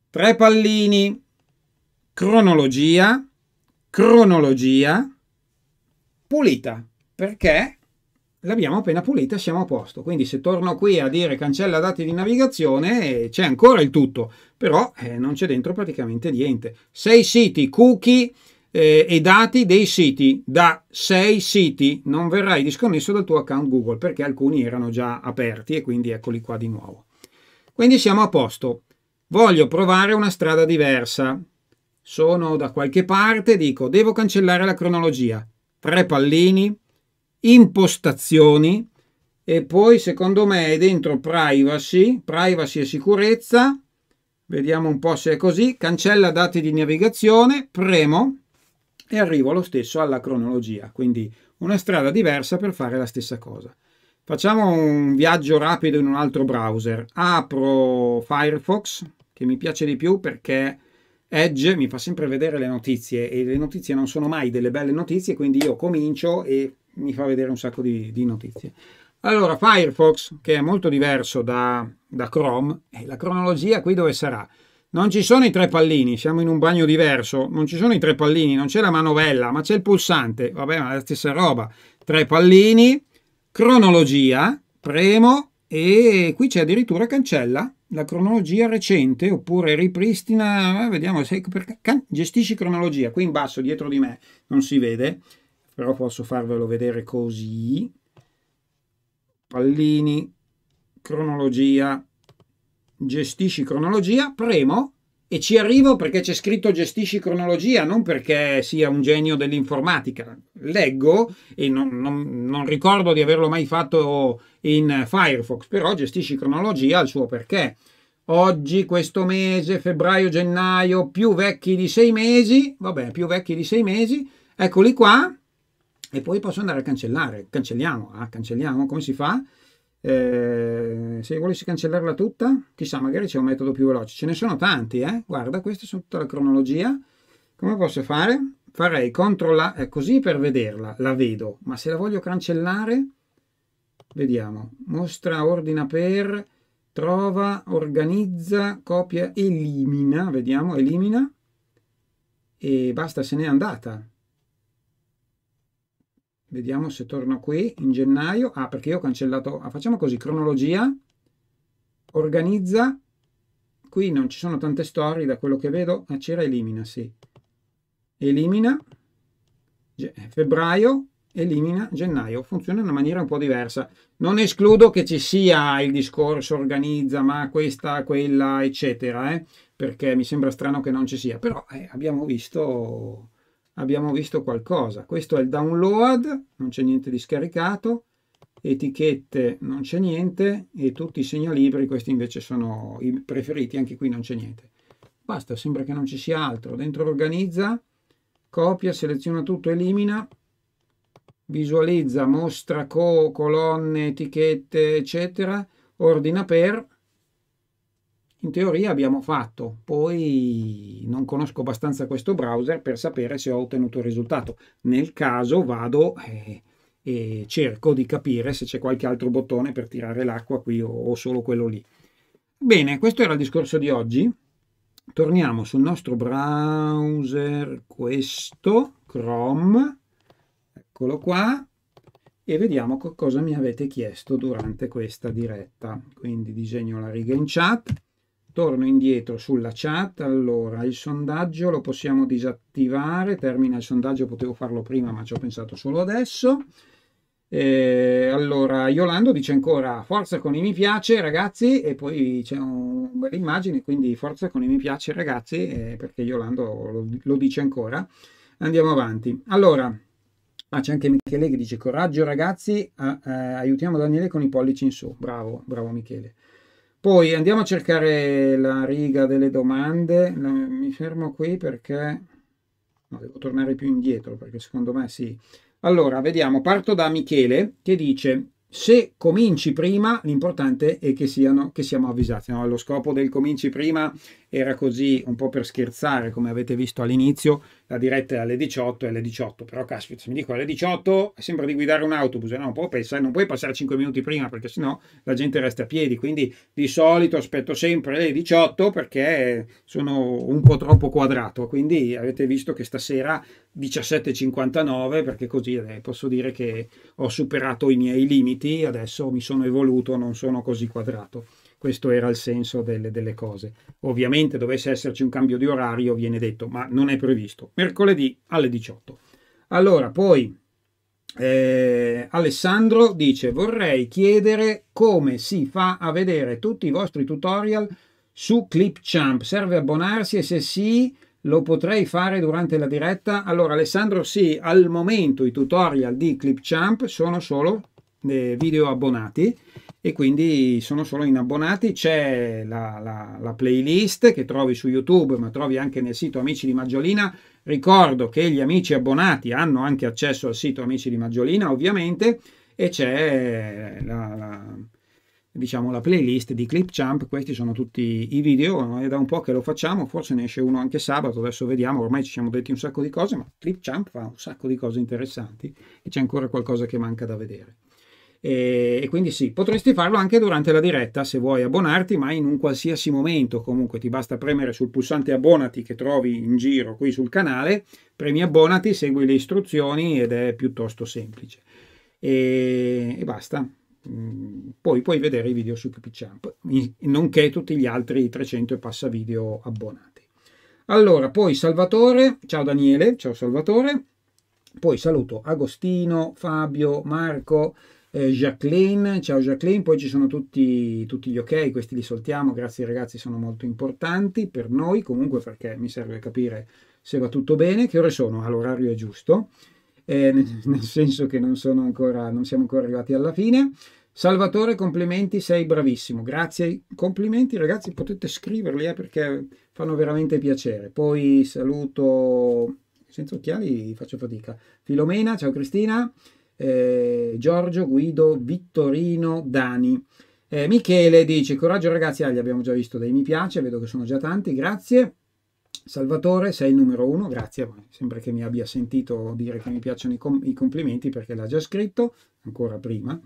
Tre pallini, cronologia, cronologia pulita, perché l'abbiamo appena pulita e siamo a posto. Quindi se torno qui a dire cancella dati di navigazione, eh, c'è ancora il tutto, però eh, non c'è dentro praticamente niente. Sei siti, cookie eh, e dati dei siti da sei siti non verrai disconnesso dal tuo account Google perché alcuni erano già aperti e quindi eccoli qua di nuovo. Quindi siamo a posto. Voglio provare una strada diversa sono da qualche parte, dico devo cancellare la cronologia, tre pallini, impostazioni e poi secondo me è dentro privacy, privacy e sicurezza, vediamo un po' se è così, cancella dati di navigazione, premo e arrivo lo stesso alla cronologia, quindi una strada diversa per fare la stessa cosa. Facciamo un viaggio rapido in un altro browser, apro Firefox che mi piace di più perché Edge mi fa sempre vedere le notizie e le notizie non sono mai delle belle notizie, quindi io comincio e mi fa vedere un sacco di, di notizie. Allora, Firefox, che è molto diverso da, da Chrome, eh, la cronologia qui dove sarà? Non ci sono i tre pallini, siamo in un bagno diverso, non ci sono i tre pallini, non c'è la manovella, ma c'è il pulsante, vabbè, ma è la stessa roba. Tre pallini, cronologia, premo e qui c'è addirittura cancella, la cronologia recente oppure ripristina, eh, vediamo se gestisci cronologia, qui in basso dietro di me non si vede, però posso farvelo vedere così, pallini, cronologia, gestisci cronologia, premo e ci arrivo perché c'è scritto gestisci cronologia, non perché sia un genio dell'informatica. Leggo e non, non, non ricordo di averlo mai fatto in Firefox, però gestisci cronologia al suo perché. Oggi, questo mese, febbraio, gennaio, più vecchi di sei mesi, vabbè, più vecchi di sei mesi, eccoli qua, e poi posso andare a cancellare. Cancelliamo, ah, cancelliamo, come si fa? Eh, se volessi cancellarla tutta, chissà, magari c'è un metodo più veloce. Ce ne sono tanti, eh? Guarda, queste sono tutta la cronologia. Come posso fare? Farei CTRL A, così per vederla, la vedo, ma se la voglio cancellare, vediamo, mostra, ordina per, trova, organizza, copia, elimina, vediamo, elimina, e basta, se n'è andata. Vediamo se torno qui in gennaio. Ah, perché io ho cancellato. Ah, facciamo così, cronologia, organizza. Qui non ci sono tante storie, da quello che vedo. Ah, c'era elimina, sì. Elimina. Eh, febbraio, elimina gennaio. Funziona in una maniera un po' diversa. Non escludo che ci sia il discorso organizza, ma questa, quella, eccetera, eh? perché mi sembra strano che non ci sia. Però eh, abbiamo visto abbiamo visto qualcosa. Questo è il download, non c'è niente di scaricato, etichette non c'è niente e tutti i segnalibri, questi invece sono i preferiti, anche qui non c'è niente. Basta, sembra che non ci sia altro. Dentro organizza, copia, seleziona tutto, elimina, visualizza, mostra co, colonne, etichette, eccetera, ordina per in teoria abbiamo fatto, poi non conosco abbastanza questo browser per sapere se ho ottenuto il risultato. Nel caso vado e, eh, e cerco di capire se c'è qualche altro bottone per tirare l'acqua qui o, o solo quello lì. Bene, questo era il discorso di oggi. Torniamo sul nostro browser, questo, Chrome, eccolo qua, e vediamo cosa mi avete chiesto durante questa diretta. Quindi disegno la riga in chat Torno indietro sulla chat, allora il sondaggio lo possiamo disattivare, termina il sondaggio, potevo farlo prima ma ci ho pensato solo adesso. E eh, allora Iolando dice ancora forza con i mi piace ragazzi e poi c'è una bella immagine, quindi forza con i mi piace ragazzi eh, perché Iolando lo, lo, dice ancora. Andiamo avanti. Allora, ah, c'è anche Michele che dice coraggio ragazzi, ah, eh, aiutiamo Daniele con i pollici in su. Bravo, bravo Michele. Poi andiamo a cercare la riga delle domande, mi fermo qui perché no, devo tornare più indietro perché secondo me sì. Allora, vediamo, parto da Michele che dice se cominci prima, l'importante è che, siano, che siamo avvisati. No? Lo scopo del cominci prima era così un po' per scherzare, come avete visto all'inizio, la diretta è alle 18 e alle 18, però caspita, se mi dico alle 18 sembra di guidare un autobus, eh, no, un po' pensare, eh, non puoi passare 5 minuti prima perché sennò la gente resta a piedi, quindi di solito aspetto sempre le 18 perché sono un po' troppo quadrato, quindi avete visto che stasera 17.59 perché così eh, posso dire che ho superato i miei limiti, adesso mi sono evoluto, non sono così quadrato. Questo era il senso delle, delle cose. Ovviamente dovesse esserci un cambio di orario, viene detto, ma non è previsto. Mercoledì alle 18. Allora, poi eh, Alessandro dice vorrei chiedere come si fa a vedere tutti i vostri tutorial su Clipchamp. Serve abbonarsi e se sì lo potrei fare durante la diretta? Allora Alessandro sì, al momento i tutorial di Clipchamp sono solo eh, video abbonati e quindi sono solo in abbonati. C'è la, la, la, playlist che trovi su YouTube, ma trovi anche nel sito Amici di Maggiolina. Ricordo che gli amici abbonati hanno anche accesso al sito Amici di Maggiolina, ovviamente, e c'è la, la diciamo, la playlist di Clipchamp. Questi sono tutti i video, è da un po' che lo facciamo, forse ne esce uno anche sabato, adesso vediamo, ormai ci siamo detti un sacco di cose, ma Clipchamp fa un sacco di cose interessanti e c'è ancora qualcosa che manca da vedere. E, e, quindi sì, potresti farlo anche durante la diretta se vuoi abbonarti, ma in un qualsiasi momento comunque ti basta premere sul pulsante abbonati che trovi in giro qui sul canale, premi abbonati, segui le istruzioni ed è piuttosto semplice. E, e basta. Mm, poi puoi vedere i video su Kipichamp, nonché tutti gli altri 300 e passa video abbonati. Allora, poi Salvatore, ciao Daniele, ciao Salvatore, poi saluto Agostino, Fabio, Marco, eh, Jacqueline, ciao Jacqueline, poi ci sono tutti, tutti, gli ok, questi li soltiamo, grazie ragazzi, sono molto importanti per noi, comunque perché mi serve capire se va tutto bene, che ore sono, all'orario ah, è giusto, eh, nel senso che non, ancora, non siamo ancora arrivati alla fine. Salvatore, complimenti, sei bravissimo. Grazie, complimenti ragazzi, potete scriverli eh, perché fanno veramente piacere. Poi saluto, senza occhiali faccio fatica. Filomena, ciao Cristina eh, Giorgio Guido Vittorino Dani. Eh, Michele dice: Coraggio ragazzi, ah, gli abbiamo già visto dei mi piace, vedo che sono già tanti, grazie. Salvatore, sei il numero uno, grazie, sembra che mi abbia sentito dire che mi piacciono i, com- i complimenti perché l'ha già scritto, ancora prima.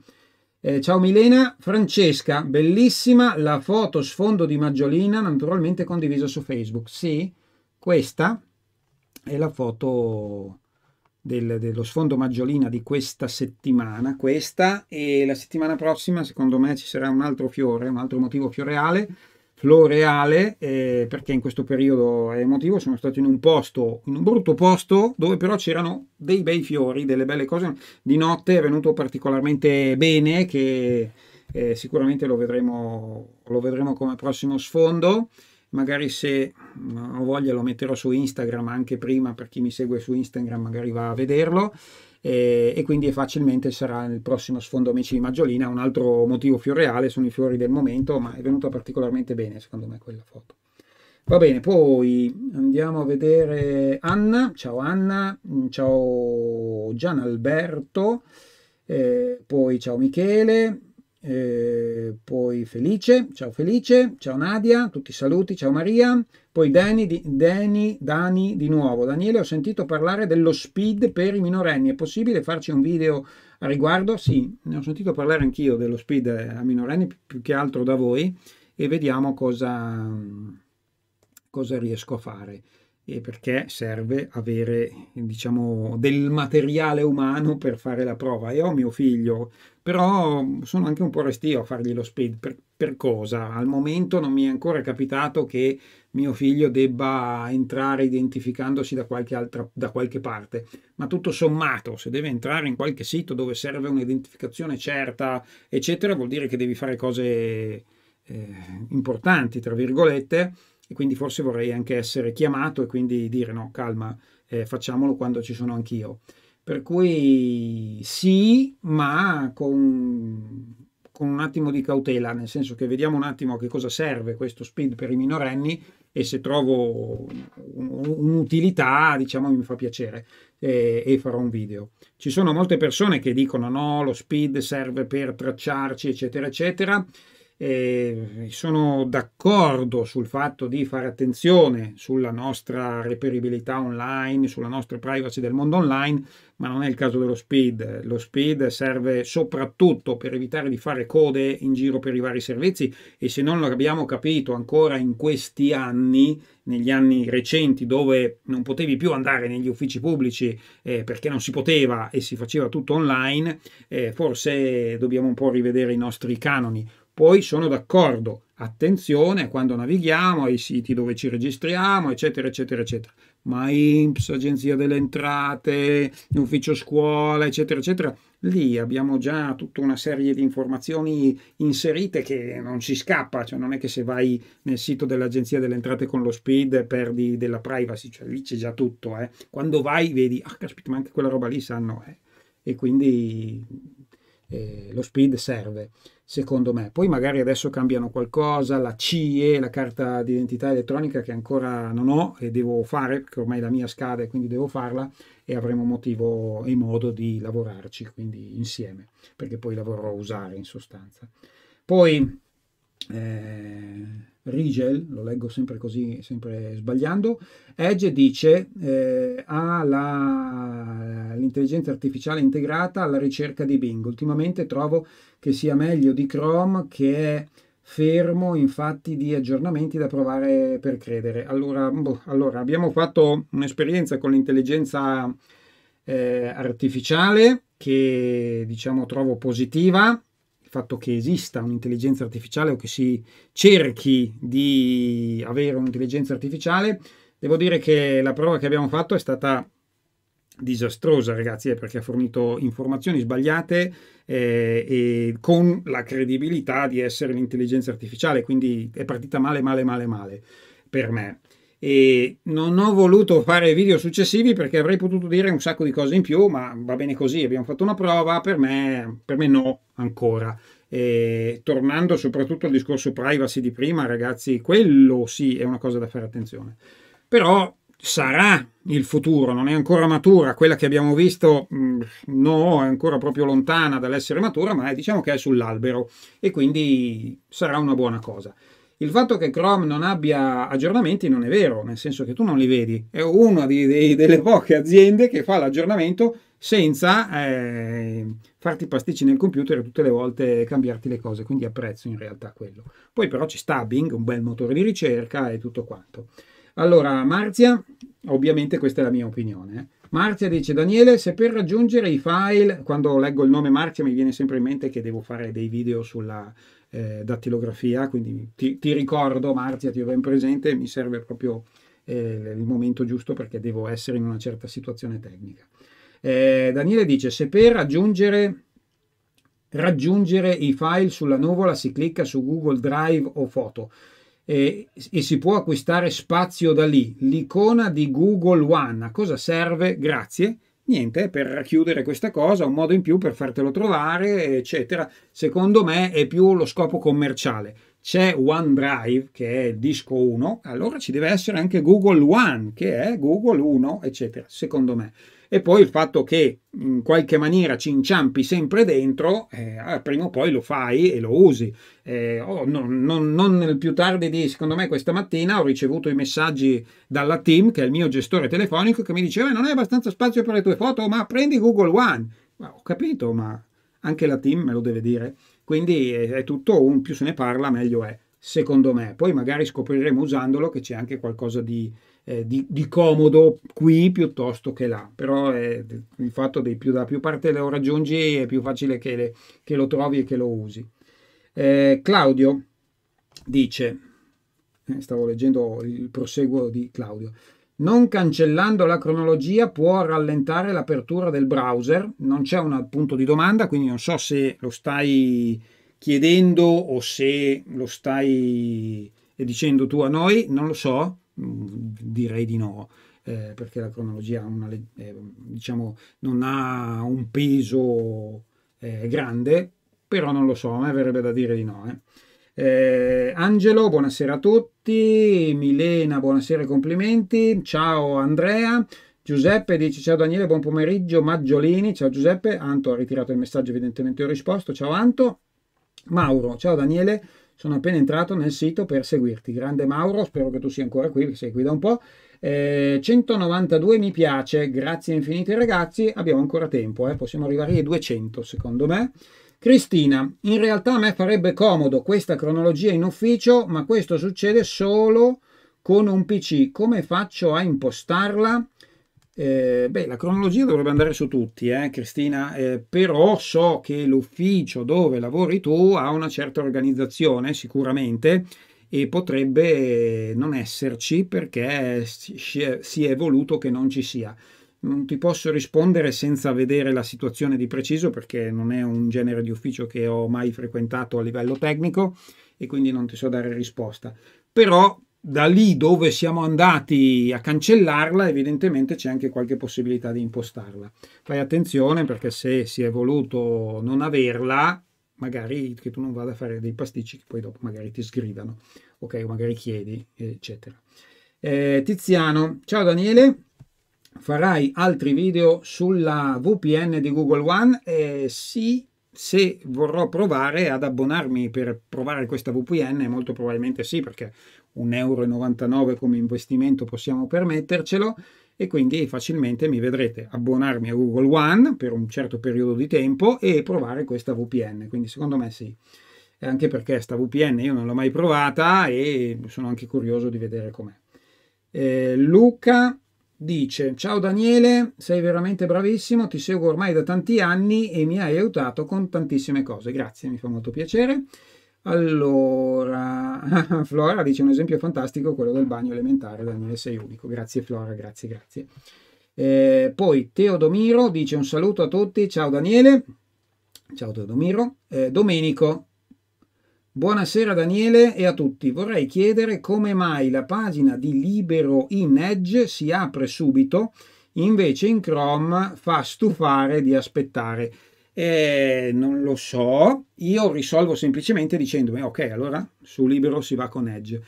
Eh, ciao Milena, Francesca, bellissima la foto sfondo di Maggiolina, naturalmente condivisa su Facebook. Sì, questa è la foto del, dello sfondo maggiolina di questa settimana, questa, e la settimana prossima secondo me ci sarà un altro fiore, un altro motivo fioreale, floreale, eh, perché in questo periodo è emotivo sono stato in un posto, in un brutto posto, dove però c'erano dei bei fiori, delle belle cose, di notte è venuto particolarmente bene, che eh, sicuramente lo vedremo, lo vedremo come prossimo sfondo magari se ho voglia lo metterò su Instagram anche prima per chi mi segue su Instagram magari va a vederlo e, e quindi facilmente sarà nel prossimo sfondo amici di Maggiolina un altro motivo fioreale sono i fiori del momento ma è venuta particolarmente bene secondo me quella foto va bene poi andiamo a vedere Anna ciao Anna mm, ciao Gian Alberto eh, poi ciao Michele eh, poi Felice, ciao Felice, ciao Nadia, tutti saluti, ciao Maria, poi Dani, di, Dani, Dani di nuovo, Daniele ho sentito parlare dello speed per i minorenni, è possibile farci un video a riguardo? Sì, ne ho sentito parlare anch'io dello speed eh, a minorenni più che altro da voi e vediamo cosa, cosa riesco a fare e perché serve avere diciamo del materiale umano per fare la prova e ho mio figlio però sono anche un po' restio a fargli lo speed per, per cosa al momento non mi è ancora capitato che mio figlio debba entrare identificandosi da qualche altra da qualche parte ma tutto sommato se deve entrare in qualche sito dove serve un'identificazione certa eccetera vuol dire che devi fare cose eh, importanti tra virgolette e quindi forse vorrei anche essere chiamato e quindi dire no, calma, eh, facciamolo quando ci sono anch'io. Per cui sì, ma con, con, un attimo di cautela, nel senso che vediamo un attimo a che cosa serve questo speed per i minorenni e se trovo un'utilità, diciamo, mi fa piacere eh, e farò un video. Ci sono molte persone che dicono no, lo speed serve per tracciarci, eccetera, eccetera. Eh, sono d'accordo sul fatto di fare attenzione sulla nostra reperibilità online, sulla nostra privacy del mondo online, ma non è il caso dello speed. Lo speed serve soprattutto per evitare di fare code in giro per i vari servizi e se non lo abbiamo capito ancora in questi anni, negli anni recenti dove non potevi più andare negli uffici pubblici eh, perché non si poteva e si faceva tutto online, eh, forse dobbiamo un po' rivedere i nostri canoni. Poi sono d'accordo, attenzione quando navighiamo ai siti dove ci registriamo, eccetera, eccetera, eccetera. Ma INPS, Agenzia delle Entrate, Ufficio Scuola, eccetera, eccetera. Lì abbiamo già tutta una serie di informazioni inserite che non ci scappa, cioè non è che se vai nel sito dell'Agenzia delle Entrate con lo speed perdi della privacy, cioè lì c'è già tutto. Eh. Quando vai vedi, ah caspita, ma anche quella roba lì sanno. Eh. E quindi eh, lo speed serve, secondo me. Poi magari adesso cambiano qualcosa, la CIE, la carta d'identità elettronica che ancora non ho e devo fare, perché ormai la mia scade, quindi devo farla e avremo motivo e modo di lavorarci, quindi insieme, perché poi la vorrò usare in sostanza. Poi... Eh, Rigel, lo leggo sempre così, sempre sbagliando, Edge dice eh, ha la, l'intelligenza artificiale integrata alla ricerca di Bing. Ultimamente trovo che sia meglio di Chrome che è fermo infatti di aggiornamenti da provare per credere. Allora, boh, allora abbiamo fatto un'esperienza con l'intelligenza eh, artificiale che diciamo trovo positiva il fatto che esista un'intelligenza artificiale o che si cerchi di avere un'intelligenza artificiale, devo dire che la prova che abbiamo fatto è stata disastrosa, ragazzi, eh, perché ha fornito informazioni sbagliate eh, e con la credibilità di essere un'intelligenza artificiale, quindi è partita male, male, male, male per me e non ho voluto fare video successivi perché avrei potuto dire un sacco di cose in più, ma va bene così, abbiamo fatto una prova, per me, per me no ancora. E tornando soprattutto al discorso privacy di prima, ragazzi, quello sì è una cosa da fare attenzione. Però sarà il futuro, non è ancora matura, quella che abbiamo visto mm, no, è ancora proprio lontana dall'essere matura, ma è, diciamo che è sull'albero e quindi sarà una buona cosa. Il fatto che Chrome non abbia aggiornamenti non è vero, nel senso che tu non li vedi. È una di, di, delle poche aziende che fa l'aggiornamento senza eh, farti pasticci nel computer e tutte le volte cambiarti le cose, quindi apprezzo in realtà quello. Poi però ci sta Bing, un bel motore di ricerca e tutto quanto. Allora, Marzia, ovviamente questa è la mia opinione. Eh. Marzia dice, Daniele, se per raggiungere i file, quando leggo il nome Marzia mi viene sempre in mente che devo fare dei video sulla, eh, dattilografia, quindi ti, ti, ricordo Marzia, ti ho ben presente, mi serve proprio eh, il momento giusto perché devo essere in una certa situazione tecnica. Eh, Daniele dice, se per aggiungere, raggiungere i file sulla nuvola si clicca su Google Drive o foto e, e si può acquistare spazio da lì, l'icona di Google One, a cosa serve? Grazie niente, per racchiudere questa cosa, un modo in più per fartelo trovare, eccetera. Secondo me è più lo scopo commerciale. C'è OneDrive, che è disco 1, allora ci deve essere anche Google One, che è Google 1, eccetera, secondo me e poi il fatto che in qualche maniera ci inciampi sempre dentro, eh, ah, prima o poi lo fai e lo usi. Eh, oh, non, non, non, più tardi di, secondo me, questa mattina ho ricevuto i messaggi dalla team, che è il mio gestore telefonico, che mi diceva eh, non hai abbastanza spazio per le tue foto, ma prendi Google One. Ma ho capito, ma anche la team me lo deve dire. Quindi è, eh, è tutto un più se ne parla, meglio è, secondo me. Poi magari scopriremo usandolo che c'è anche qualcosa di eh, di, di, comodo qui piuttosto che là, però eh, il fatto che più da più parte lo raggiungi è più facile che, le, che lo trovi e che lo usi. Eh, Claudio dice, eh, stavo leggendo il proseguo di Claudio, non cancellando la cronologia può rallentare l'apertura del browser, non c'è un punto di domanda, quindi non so se lo stai chiedendo o se lo stai dicendo tu a noi, non lo so, direi di no, eh, perché la cronologia una, eh, diciamo, non ha un peso eh, grande, però non lo so, a me verrebbe da dire di no. Eh. Eh, Angelo, buonasera a tutti, Milena, buonasera e complimenti, ciao Andrea. Giuseppe dice ciao Daniele, buon pomeriggio, Maggiolini, ciao Giuseppe, Anto ha ritirato il messaggio, evidentemente ho risposto, ciao Anto, Mauro, ciao Daniele, sono appena entrato nel sito per seguirti. Grande Mauro, spero che tu sia ancora qui, perché sei qui da un po'. Eh, 192 mi piace, grazie infinite ragazzi, abbiamo ancora tempo, eh. possiamo arrivare ai 200 secondo me. Cristina, in realtà a me farebbe comodo questa cronologia in ufficio, ma questo succede solo con un PC. Come faccio a impostarla? Eh, beh, la cronologia dovrebbe andare su tutti, eh, Cristina, eh, però so che l'ufficio dove lavori tu ha una certa organizzazione sicuramente e potrebbe non esserci perché si è voluto che non ci sia. Non ti posso rispondere senza vedere la situazione di preciso perché non è un genere di ufficio che ho mai frequentato a livello tecnico e quindi non ti so dare risposta. Però da lì dove siamo andati a cancellarla, evidentemente c'è anche qualche possibilità di impostarla. Fai attenzione perché se si è voluto non averla, magari che tu non vada a fare dei pasticci che poi dopo magari ti sgridano, ok, o magari chiedi, eccetera. Eh, Tiziano, ciao Daniele, farai altri video sulla VPN di Google One? Eh, sì, se vorrò provare ad abbonarmi per provare questa VPN, molto probabilmente sì, perché 1,99 euro come investimento possiamo permettercelo e quindi facilmente mi vedrete abbonarmi a Google One per un certo periodo di tempo e provare questa VPN. Quindi secondo me sì, e anche perché sta VPN io non l'ho mai provata e sono anche curioso di vedere com'è. Eh, Luca dice ciao Daniele, sei veramente bravissimo, ti seguo ormai da tanti anni e mi hai aiutato con tantissime cose, grazie, mi fa molto piacere. Allora, Flora dice un esempio fantastico quello del bagno elementare, Daniele sei unico, grazie Flora, grazie, grazie. Eh, poi Teodomiro dice un saluto a tutti, ciao Daniele, ciao Teodomiro. Eh, Domenico, buonasera Daniele e a tutti, vorrei chiedere come mai la pagina di Libero in Edge si apre subito, invece in Chrome fa stufare di aspettare. Eh, non lo so, io risolvo semplicemente dicendomi eh, ok, allora su libero si va con edge.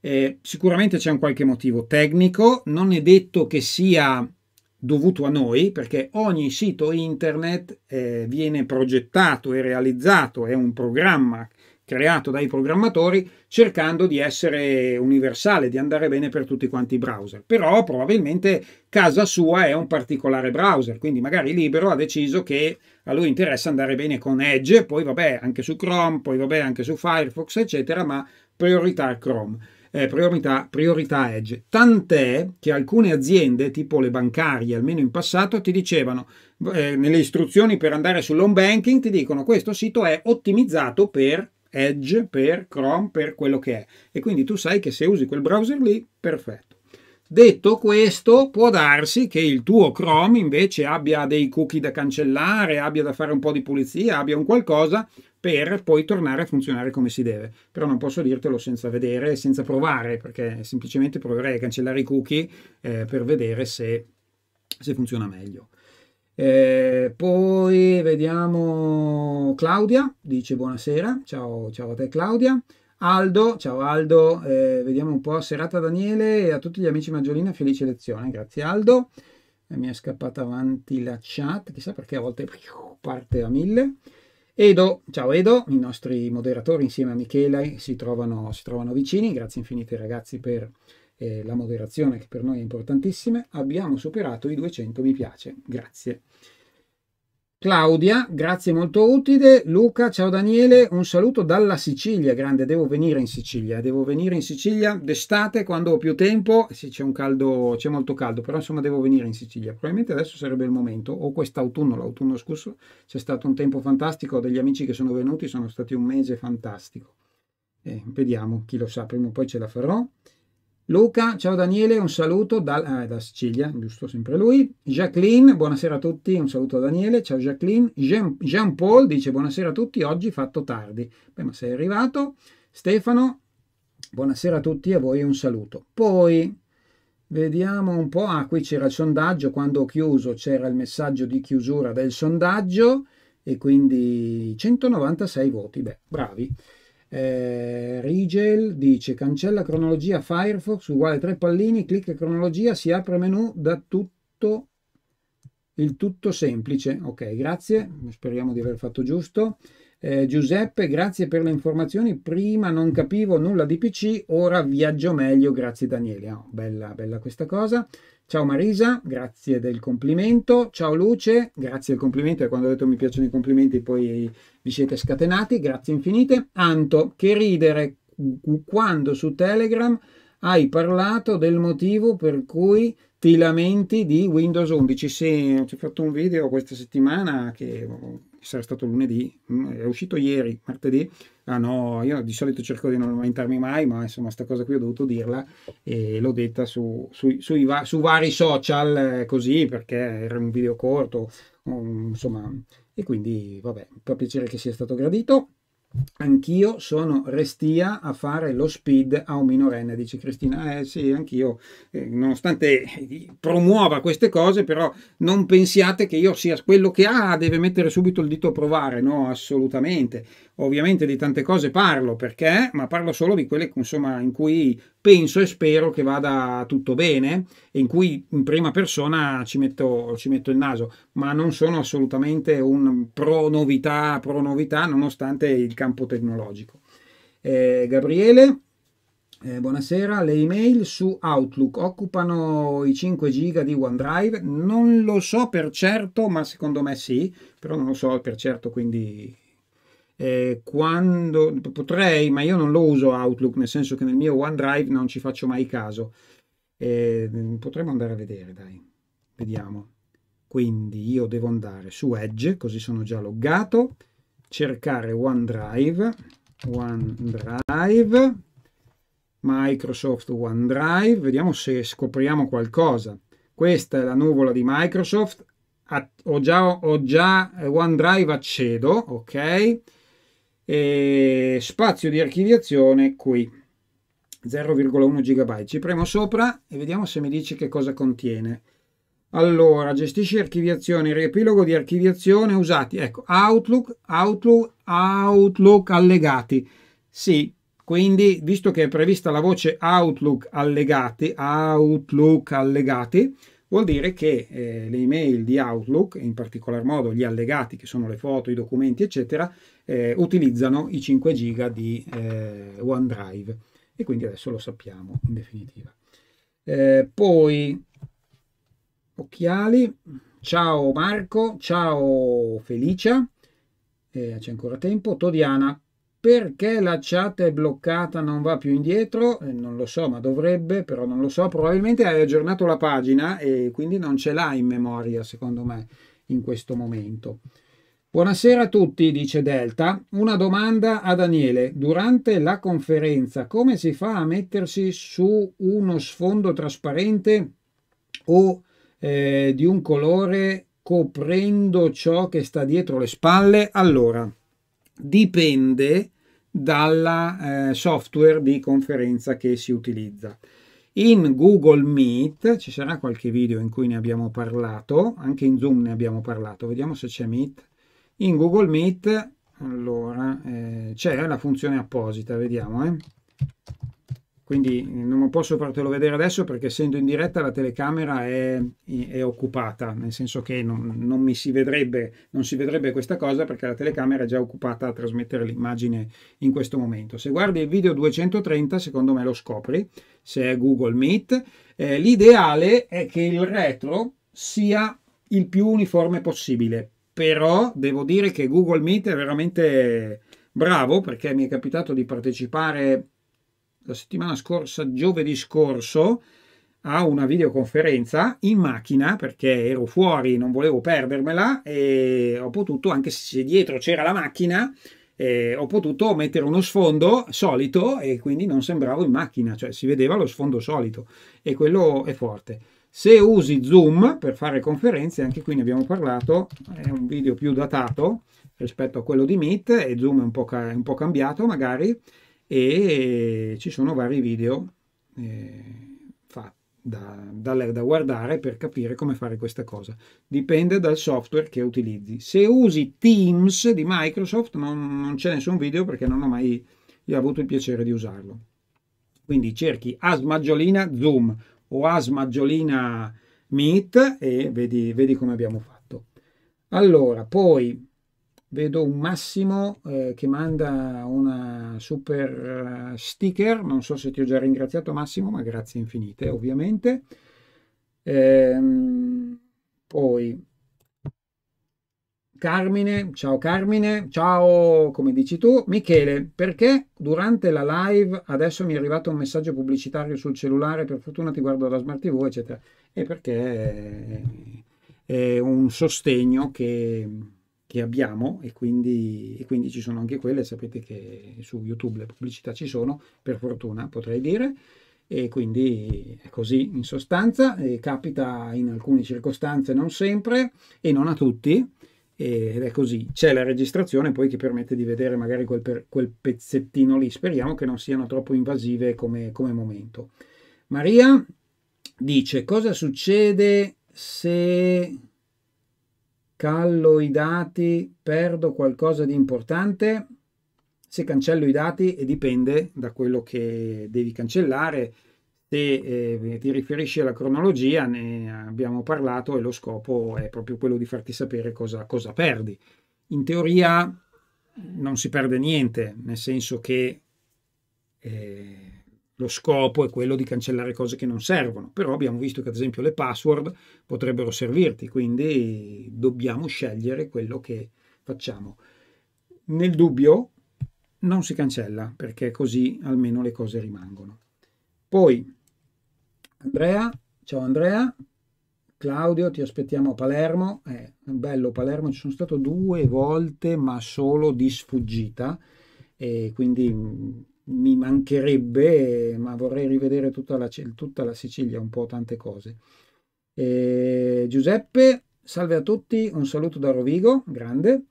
Eh, sicuramente c'è un qualche motivo tecnico, non è detto che sia dovuto a noi, perché ogni sito internet eh, viene progettato e realizzato, è un programma creato dai programmatori cercando di essere universale, di andare bene per tutti quanti i browser. Però probabilmente casa sua è un particolare browser, quindi magari Libero ha deciso che a lui interessa andare bene con Edge, poi vabbè anche su Chrome, poi vabbè anche su Firefox, eccetera, ma priorità Chrome. Eh, priorità, priorità Edge. Tant'è che alcune aziende, tipo le bancarie, almeno in passato, ti dicevano eh, nelle istruzioni per andare sull'home banking, ti dicono questo sito è ottimizzato per Edge, per Chrome, per quello che è. E quindi tu sai che se usi quel browser lì, perfetto. Detto questo, può darsi che il tuo Chrome invece abbia dei cookie da cancellare, abbia da fare un po' di pulizia, abbia un qualcosa per poi tornare a funzionare come si deve. Però non posso dirtelo senza vedere, senza provare, perché semplicemente proverei a cancellare i cookie eh, per vedere se, se funziona meglio. Eh, poi vediamo Claudia, dice buonasera, ciao, ciao a te Claudia. Aldo, ciao Aldo, eh, vediamo un po', serata Daniele e a tutti gli amici Maggiolina, felice lezione, grazie Aldo. E eh, mi è scappata avanti la chat, chissà perché a volte parte a mille. Edo, ciao Edo, i nostri moderatori insieme a Michele si trovano, si trovano vicini, grazie infinite ragazzi per eh, la moderazione che per noi è importantissima, abbiamo superato i 200 mi piace. Grazie. Claudia, grazie molto utile. Luca, ciao Daniele, un saluto dalla Sicilia, grande, devo venire in Sicilia, devo venire in Sicilia d'estate quando ho più tempo, sì c'è un caldo, c'è molto caldo, però insomma devo venire in Sicilia, probabilmente adesso sarebbe il momento, o quest'autunno, l'autunno scorso c'è stato un tempo fantastico, ho degli amici che sono venuti, sono stati un mese fantastico. Eh, vediamo, chi lo sa, prima o poi ce la farò. Luca, ciao Daniele, un saluto dal, eh, da Sicilia, giusto sempre lui. Jacqueline, buonasera a tutti, un saluto a Daniele, ciao Jacqueline. Jean, Jean Paul dice buonasera a tutti, oggi fatto tardi. Beh, ma sei arrivato. Stefano, buonasera a tutti e a voi un saluto. Poi vediamo un po', ah qui c'era il sondaggio, quando ho chiuso c'era il messaggio di chiusura del sondaggio e quindi 196 voti, beh, bravi. Eh, Rigel dice cancella cronologia Firefox uguale tre pallini, clicca cronologia, si apre menu da tutto il tutto semplice. Ok, grazie, speriamo di aver fatto giusto. Eh, Giuseppe, grazie per le informazioni. Prima non capivo nulla di PC, ora viaggio meglio. Grazie Daniele. Oh, bella, bella questa cosa. Ciao Marisa, grazie del complimento. Ciao Luce, grazie del complimento. E quando ho detto mi piacciono i complimenti, poi vi siete scatenati, grazie infinite. Anto, che ridere quando su Telegram hai parlato del motivo per cui ti lamenti di Windows 11. Sì, ci ho fatto un video questa settimana che mm, sarà stato lunedì, mm, è uscito ieri, martedì. Ah no, io di solito cerco di non lamentarmi mai, ma insomma sta cosa qui ho dovuto dirla e l'ho detta su, su, sui su vari social eh, così perché era un video corto, insomma e quindi, vabbè, mi fa piacere che sia stato gradito. Anch'io sono restia a fare lo speed a un minorenne, dice Cristina. Eh sì, anch'io, eh, nonostante eh, promuova queste cose, però non pensiate che io sia quello che ah, deve mettere subito il dito a provare, no, assolutamente. Ovviamente di tante cose parlo perché, ma parlo solo di quelle insomma, in cui penso e spero che vada tutto bene e in cui in prima persona ci metto, ci metto il naso, ma non sono assolutamente un pro novità, pro novità nonostante il campo tecnologico. Eh, Gabriele, eh, buonasera, le email su Outlook occupano i 5 giga di OneDrive? Non lo so per certo, ma secondo me sì, però non lo so per certo, quindi eh, quando potrei, ma io non lo uso Outlook, nel senso che nel mio OneDrive non ci faccio mai caso. Eh, potremmo andare a vedere, dai, vediamo. Quindi io devo andare su Edge, così sono già loggato, cercare OneDrive, OneDrive, Microsoft OneDrive, vediamo se scopriamo qualcosa. Questa è la nuvola di Microsoft, ho già, ho già eh, OneDrive accedo, ok? e spazio di archiviazione qui 0,1 GB. Ci premo sopra e vediamo se mi dice che cosa contiene. Allora, gestisci archiviazione, riepilogo di archiviazione usati. Ecco, Outlook, Outlook, Outlook allegati. Sì, quindi visto che è prevista la voce Outlook allegati, Outlook allegati, Vuol dire che eh, le email di Outlook, in particolar modo gli allegati che sono le foto, i documenti, eccetera, eh, utilizzano i 5 giga di eh, OneDrive e quindi adesso lo sappiamo in definitiva. Eh, poi occhiali, ciao Marco, ciao Felicia, eh, c'è ancora tempo, Todiana, perché la chat è bloccata, non va più indietro? Eh, non lo so, ma dovrebbe, però non lo so. Probabilmente hai aggiornato la pagina e quindi non ce l'ha in memoria, secondo me, in questo momento. Buonasera a tutti, dice Delta. Una domanda a Daniele. Durante la conferenza come si fa a mettersi su uno sfondo trasparente o eh, di un colore coprendo ciò che sta dietro le spalle? Allora, dipende dalla eh, software di conferenza che si utilizza. In Google Meet ci sarà qualche video in cui ne abbiamo parlato, anche in Zoom ne abbiamo parlato, vediamo se c'è Meet. In Google Meet, allora, eh, c'è la funzione apposita, vediamo, eh quindi non posso fartelo vedere adesso perché essendo in diretta la telecamera è, è occupata, nel senso che non, non, mi si vedrebbe, non si vedrebbe questa cosa perché la telecamera è già occupata a trasmettere l'immagine in questo momento. Se guardi il video 230 secondo me lo scopri, se è Google Meet, eh, l'ideale è che il retro sia il più uniforme possibile, però devo dire che Google Meet è veramente bravo perché mi è capitato di partecipare la settimana scorsa, giovedì scorso, a una videoconferenza in macchina perché ero fuori, non volevo perdermela e ho potuto, anche se dietro c'era la macchina, eh, ho potuto mettere uno sfondo solito e quindi non sembravo in macchina, cioè si vedeva lo sfondo solito e quello è forte. Se usi Zoom per fare conferenze, anche qui ne abbiamo parlato, è un video più datato rispetto a quello di Meet e Zoom è un po, ca- un po cambiato magari, e ci sono vari video eh, fa, da, da, da guardare per capire come fare questa cosa. Dipende dal software che utilizzi. Se usi Teams di Microsoft non, non c'è nessun video perché non ho mai io ho avuto il piacere di usarlo. Quindi cerchi Asmagiolina Zoom o Asmagiolina Meet e vedi, vedi come abbiamo fatto. Allora, poi vedo un Massimo eh, che manda una super eh, sticker, non so se ti ho già ringraziato Massimo, ma grazie infinite ovviamente. Ehm, poi Carmine, ciao Carmine, ciao come dici tu, Michele, perché durante la live adesso mi è arrivato un messaggio pubblicitario sul cellulare, per fortuna ti guardo da smart tv eccetera, e perché è un sostegno che che abbiamo e quindi, e quindi, ci sono anche quelle, sapete che su YouTube le pubblicità ci sono, per fortuna potrei dire, e quindi è così in sostanza, e capita in alcune circostanze, non sempre e non a tutti, ed è così. C'è la registrazione poi che permette di vedere magari quel, per, quel pezzettino lì, speriamo che non siano troppo invasive come, come momento. Maria dice cosa succede se callo i dati, perdo qualcosa di importante? Se cancello i dati, e dipende da quello che devi cancellare, se eh, ti riferisci alla cronologia, ne abbiamo parlato e lo scopo è proprio quello di farti sapere cosa, cosa perdi. In teoria non si perde niente, nel senso che eh, lo scopo è quello di cancellare cose che non servono, però abbiamo visto che ad esempio le password potrebbero servirti, quindi dobbiamo scegliere quello che facciamo. Nel dubbio non si cancella, perché così almeno le cose rimangono. Poi, Andrea, ciao Andrea, Claudio, ti aspettiamo a Palermo. È eh, bello Palermo, ci sono stato due volte, ma solo di sfuggita, e quindi mi mancherebbe, ma vorrei rivedere tutta la, tutta la Sicilia, un po' tante cose. E Giuseppe, salve a tutti, un saluto da Rovigo, grande.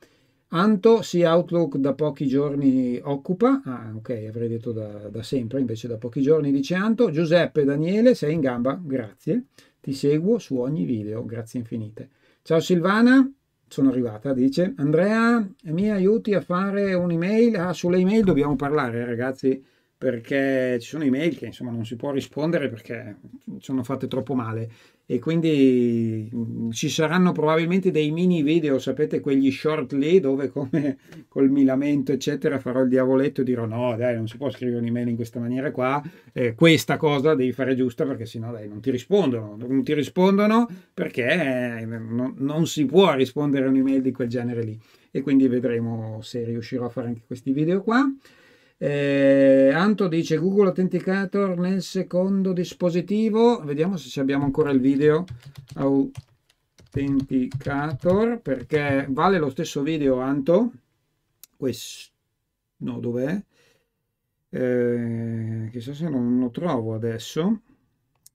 Anto, si Outlook da pochi giorni occupa, ah ok, avrei detto da, da sempre, invece da pochi giorni dice Anto. Giuseppe, Daniele, sei in gamba, grazie, ti seguo su ogni video, grazie infinite. Ciao Silvana, sono arrivata, dice Andrea mi aiuti a fare un'email, ah sulle email dobbiamo parlare ragazzi perché ci sono email che insomma non si può rispondere perché sono fatte troppo male e quindi mm, ci saranno probabilmente dei mini video, sapete quegli short lì dove come col mi lamento eccetera farò il diavoletto e dirò no dai non si può scrivere un'email in questa maniera qua, eh, questa cosa devi fare giusta perché sennò dai non ti rispondono, non ti rispondono perché eh, non, non si può rispondere a un'email di quel genere lì e quindi vedremo se riuscirò a fare anche questi video qua. Eh, Anto dice Google Authenticator nel secondo dispositivo. Vediamo se abbiamo ancora il video Authenticator perché vale lo stesso video Anto. Questo no, dov'è? Eh, chissà se non lo trovo adesso.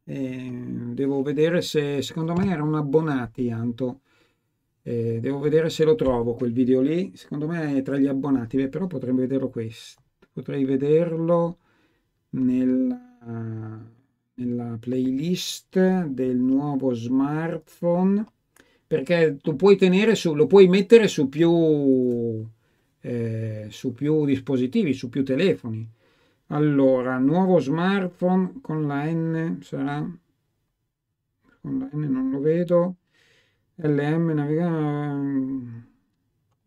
Eh, devo vedere se secondo me erano abbonati Anto. Eh, devo vedere se lo trovo quel video lì. Secondo me è tra gli abbonati, beh, però potrebbe vederlo questo potrei vederlo nella, nella playlist del nuovo smartphone perché lo puoi tenere su, lo puoi mettere su più, eh, su più dispositivi, su più telefoni. Allora, nuovo smartphone con la N sarà con la N non lo vedo. LM navigare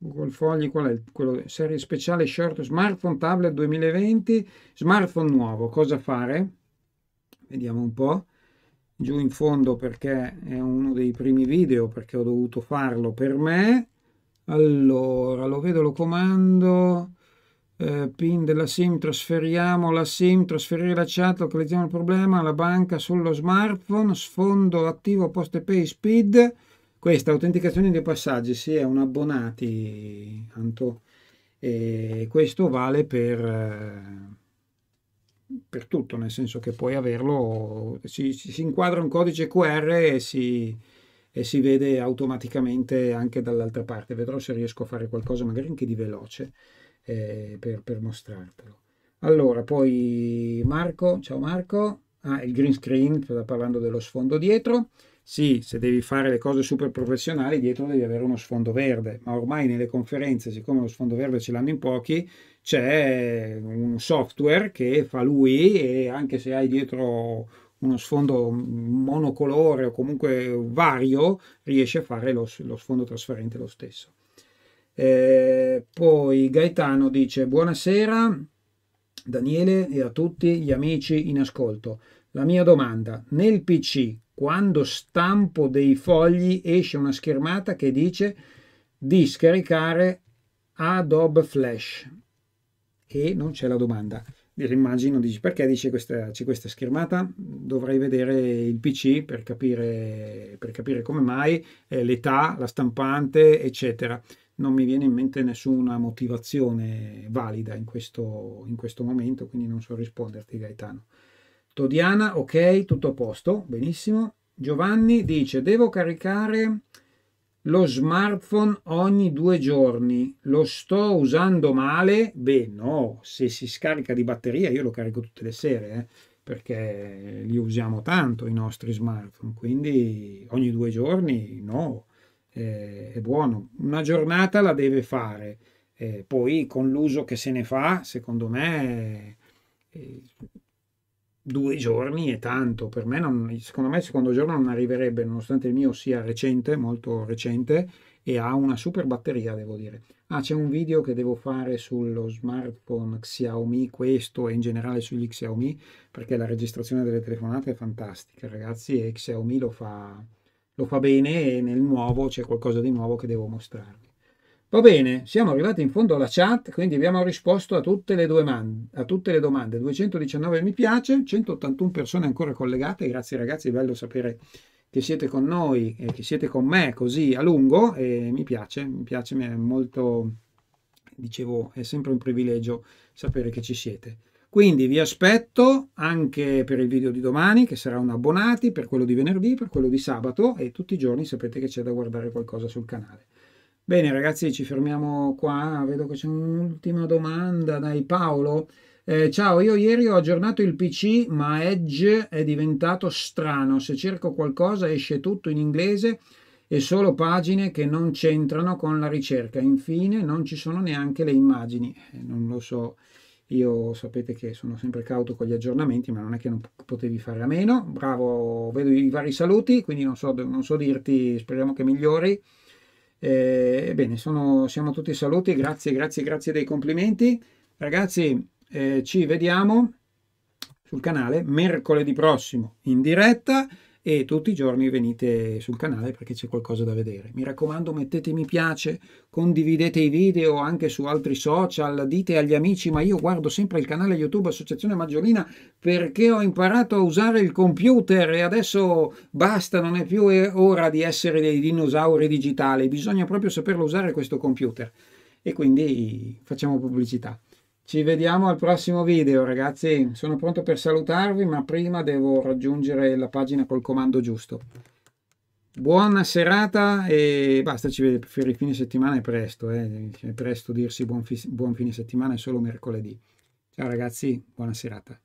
Google Fogli, qual è il, quello, serie speciale short smartphone tablet 2020, smartphone nuovo, cosa fare? Vediamo un po', giù in fondo perché è uno dei primi video, perché ho dovuto farlo per me. Allora, lo vedo, lo comando, eh, pin della SIM, trasferiamo la SIM, trasferire la chat, localizziamo il problema, la banca sullo smartphone, sfondo attivo post e pay speed, questa autenticazione dei passaggi se è un abbonati, Anto, e questo vale per, eh, per, tutto, nel senso che puoi averlo, si, si inquadra un codice QR e si, e si vede automaticamente anche dall'altra parte. Vedrò se riesco a fare qualcosa magari anche di veloce eh, per, per, mostrartelo. Allora, poi Marco, ciao Marco, ah, il green screen, sta parlando dello sfondo dietro. Sì, se devi fare le cose super professionali, dietro devi avere uno sfondo verde, ma ormai nelle conferenze, siccome lo sfondo verde ce l'hanno in pochi, c'è un software che fa lui e anche se hai dietro uno sfondo monocolore o comunque vario, riesce a fare lo, lo sfondo trasparente lo stesso. Eh, poi Gaetano dice buonasera Daniele e a tutti gli amici in ascolto. La mia domanda, nel PC quando stampo dei fogli esce una schermata che dice di scaricare Adobe Flash e non c'è la domanda. Immagino dici perché dice questa, c'è questa schermata, dovrei vedere il PC per capire, per capire come mai, eh, l'età, la stampante, eccetera. Non mi viene in mente nessuna motivazione valida in questo, in questo momento, quindi non so risponderti Gaetano. Todiana, ok, tutto a posto, benissimo. Giovanni dice, devo caricare lo smartphone ogni due giorni, lo sto usando male? Beh, no, se si scarica di batteria io lo carico tutte le sere, eh, perché li usiamo tanto i nostri smartphone, quindi ogni due giorni no, eh, è buono. Una giornata la deve fare, eh, poi con l'uso che se ne fa, secondo me eh, due giorni è tanto, per me non, secondo me il secondo giorno non arriverebbe, nonostante il mio sia recente, molto recente, e ha una super batteria, devo dire. Ah, c'è un video che devo fare sullo smartphone Xiaomi, questo e in generale sugli Xiaomi, perché la registrazione delle telefonate è fantastica, ragazzi, e Xiaomi lo fa, lo fa bene e nel nuovo c'è qualcosa di nuovo che devo mostrarvi. Va bene, siamo arrivati in fondo alla chat, quindi abbiamo risposto a tutte le, domande, a tutte le domande. 219 mi piace, 181 persone ancora collegate, grazie ragazzi, è bello sapere che siete con noi e che siete con me così a lungo e mi piace, mi piace, è molto, dicevo, è sempre un privilegio sapere che ci siete. Quindi vi aspetto anche per il video di domani, che sarà un abbonati, per quello di venerdì, per quello di sabato e tutti i giorni sapete che c'è da guardare qualcosa sul canale. Bene ragazzi, ci fermiamo qua. Vedo che c'è un'ultima domanda. Dai Paolo. Eh, ciao, io ieri ho aggiornato il PC, ma Edge è diventato strano. Se cerco qualcosa esce tutto in inglese e solo pagine che non c'entrano con la ricerca. Infine, non ci sono neanche le immagini. Eh, non lo so. Io sapete che sono sempre cauto con gli aggiornamenti, ma non è che non potevi fare a meno. Bravo, vedo i vari saluti, quindi non so, non so dirti, speriamo che migliori. Eh, ebbene, sono, siamo tutti saluti, grazie, grazie, grazie dei complimenti. Ragazzi, eh, ci vediamo sul canale mercoledì prossimo in diretta e tutti i giorni venite sul canale perché c'è qualcosa da vedere. Mi raccomando mettete mi piace, condividete i video anche su altri social, dite agli amici ma io guardo sempre il canale YouTube Associazione Maggiolina perché ho imparato a usare il computer e adesso basta, non è più ora di essere dei dinosauri digitali, bisogna proprio saperlo usare questo computer e quindi facciamo pubblicità. Ci vediamo al prossimo video ragazzi, sono pronto per salutarvi ma prima devo raggiungere la pagina col comando giusto. Buona serata e basta, ci vediamo per il fine settimana, è presto, eh. è presto dirsi buon, buon fine settimana, è solo mercoledì. Ciao ragazzi, buona serata.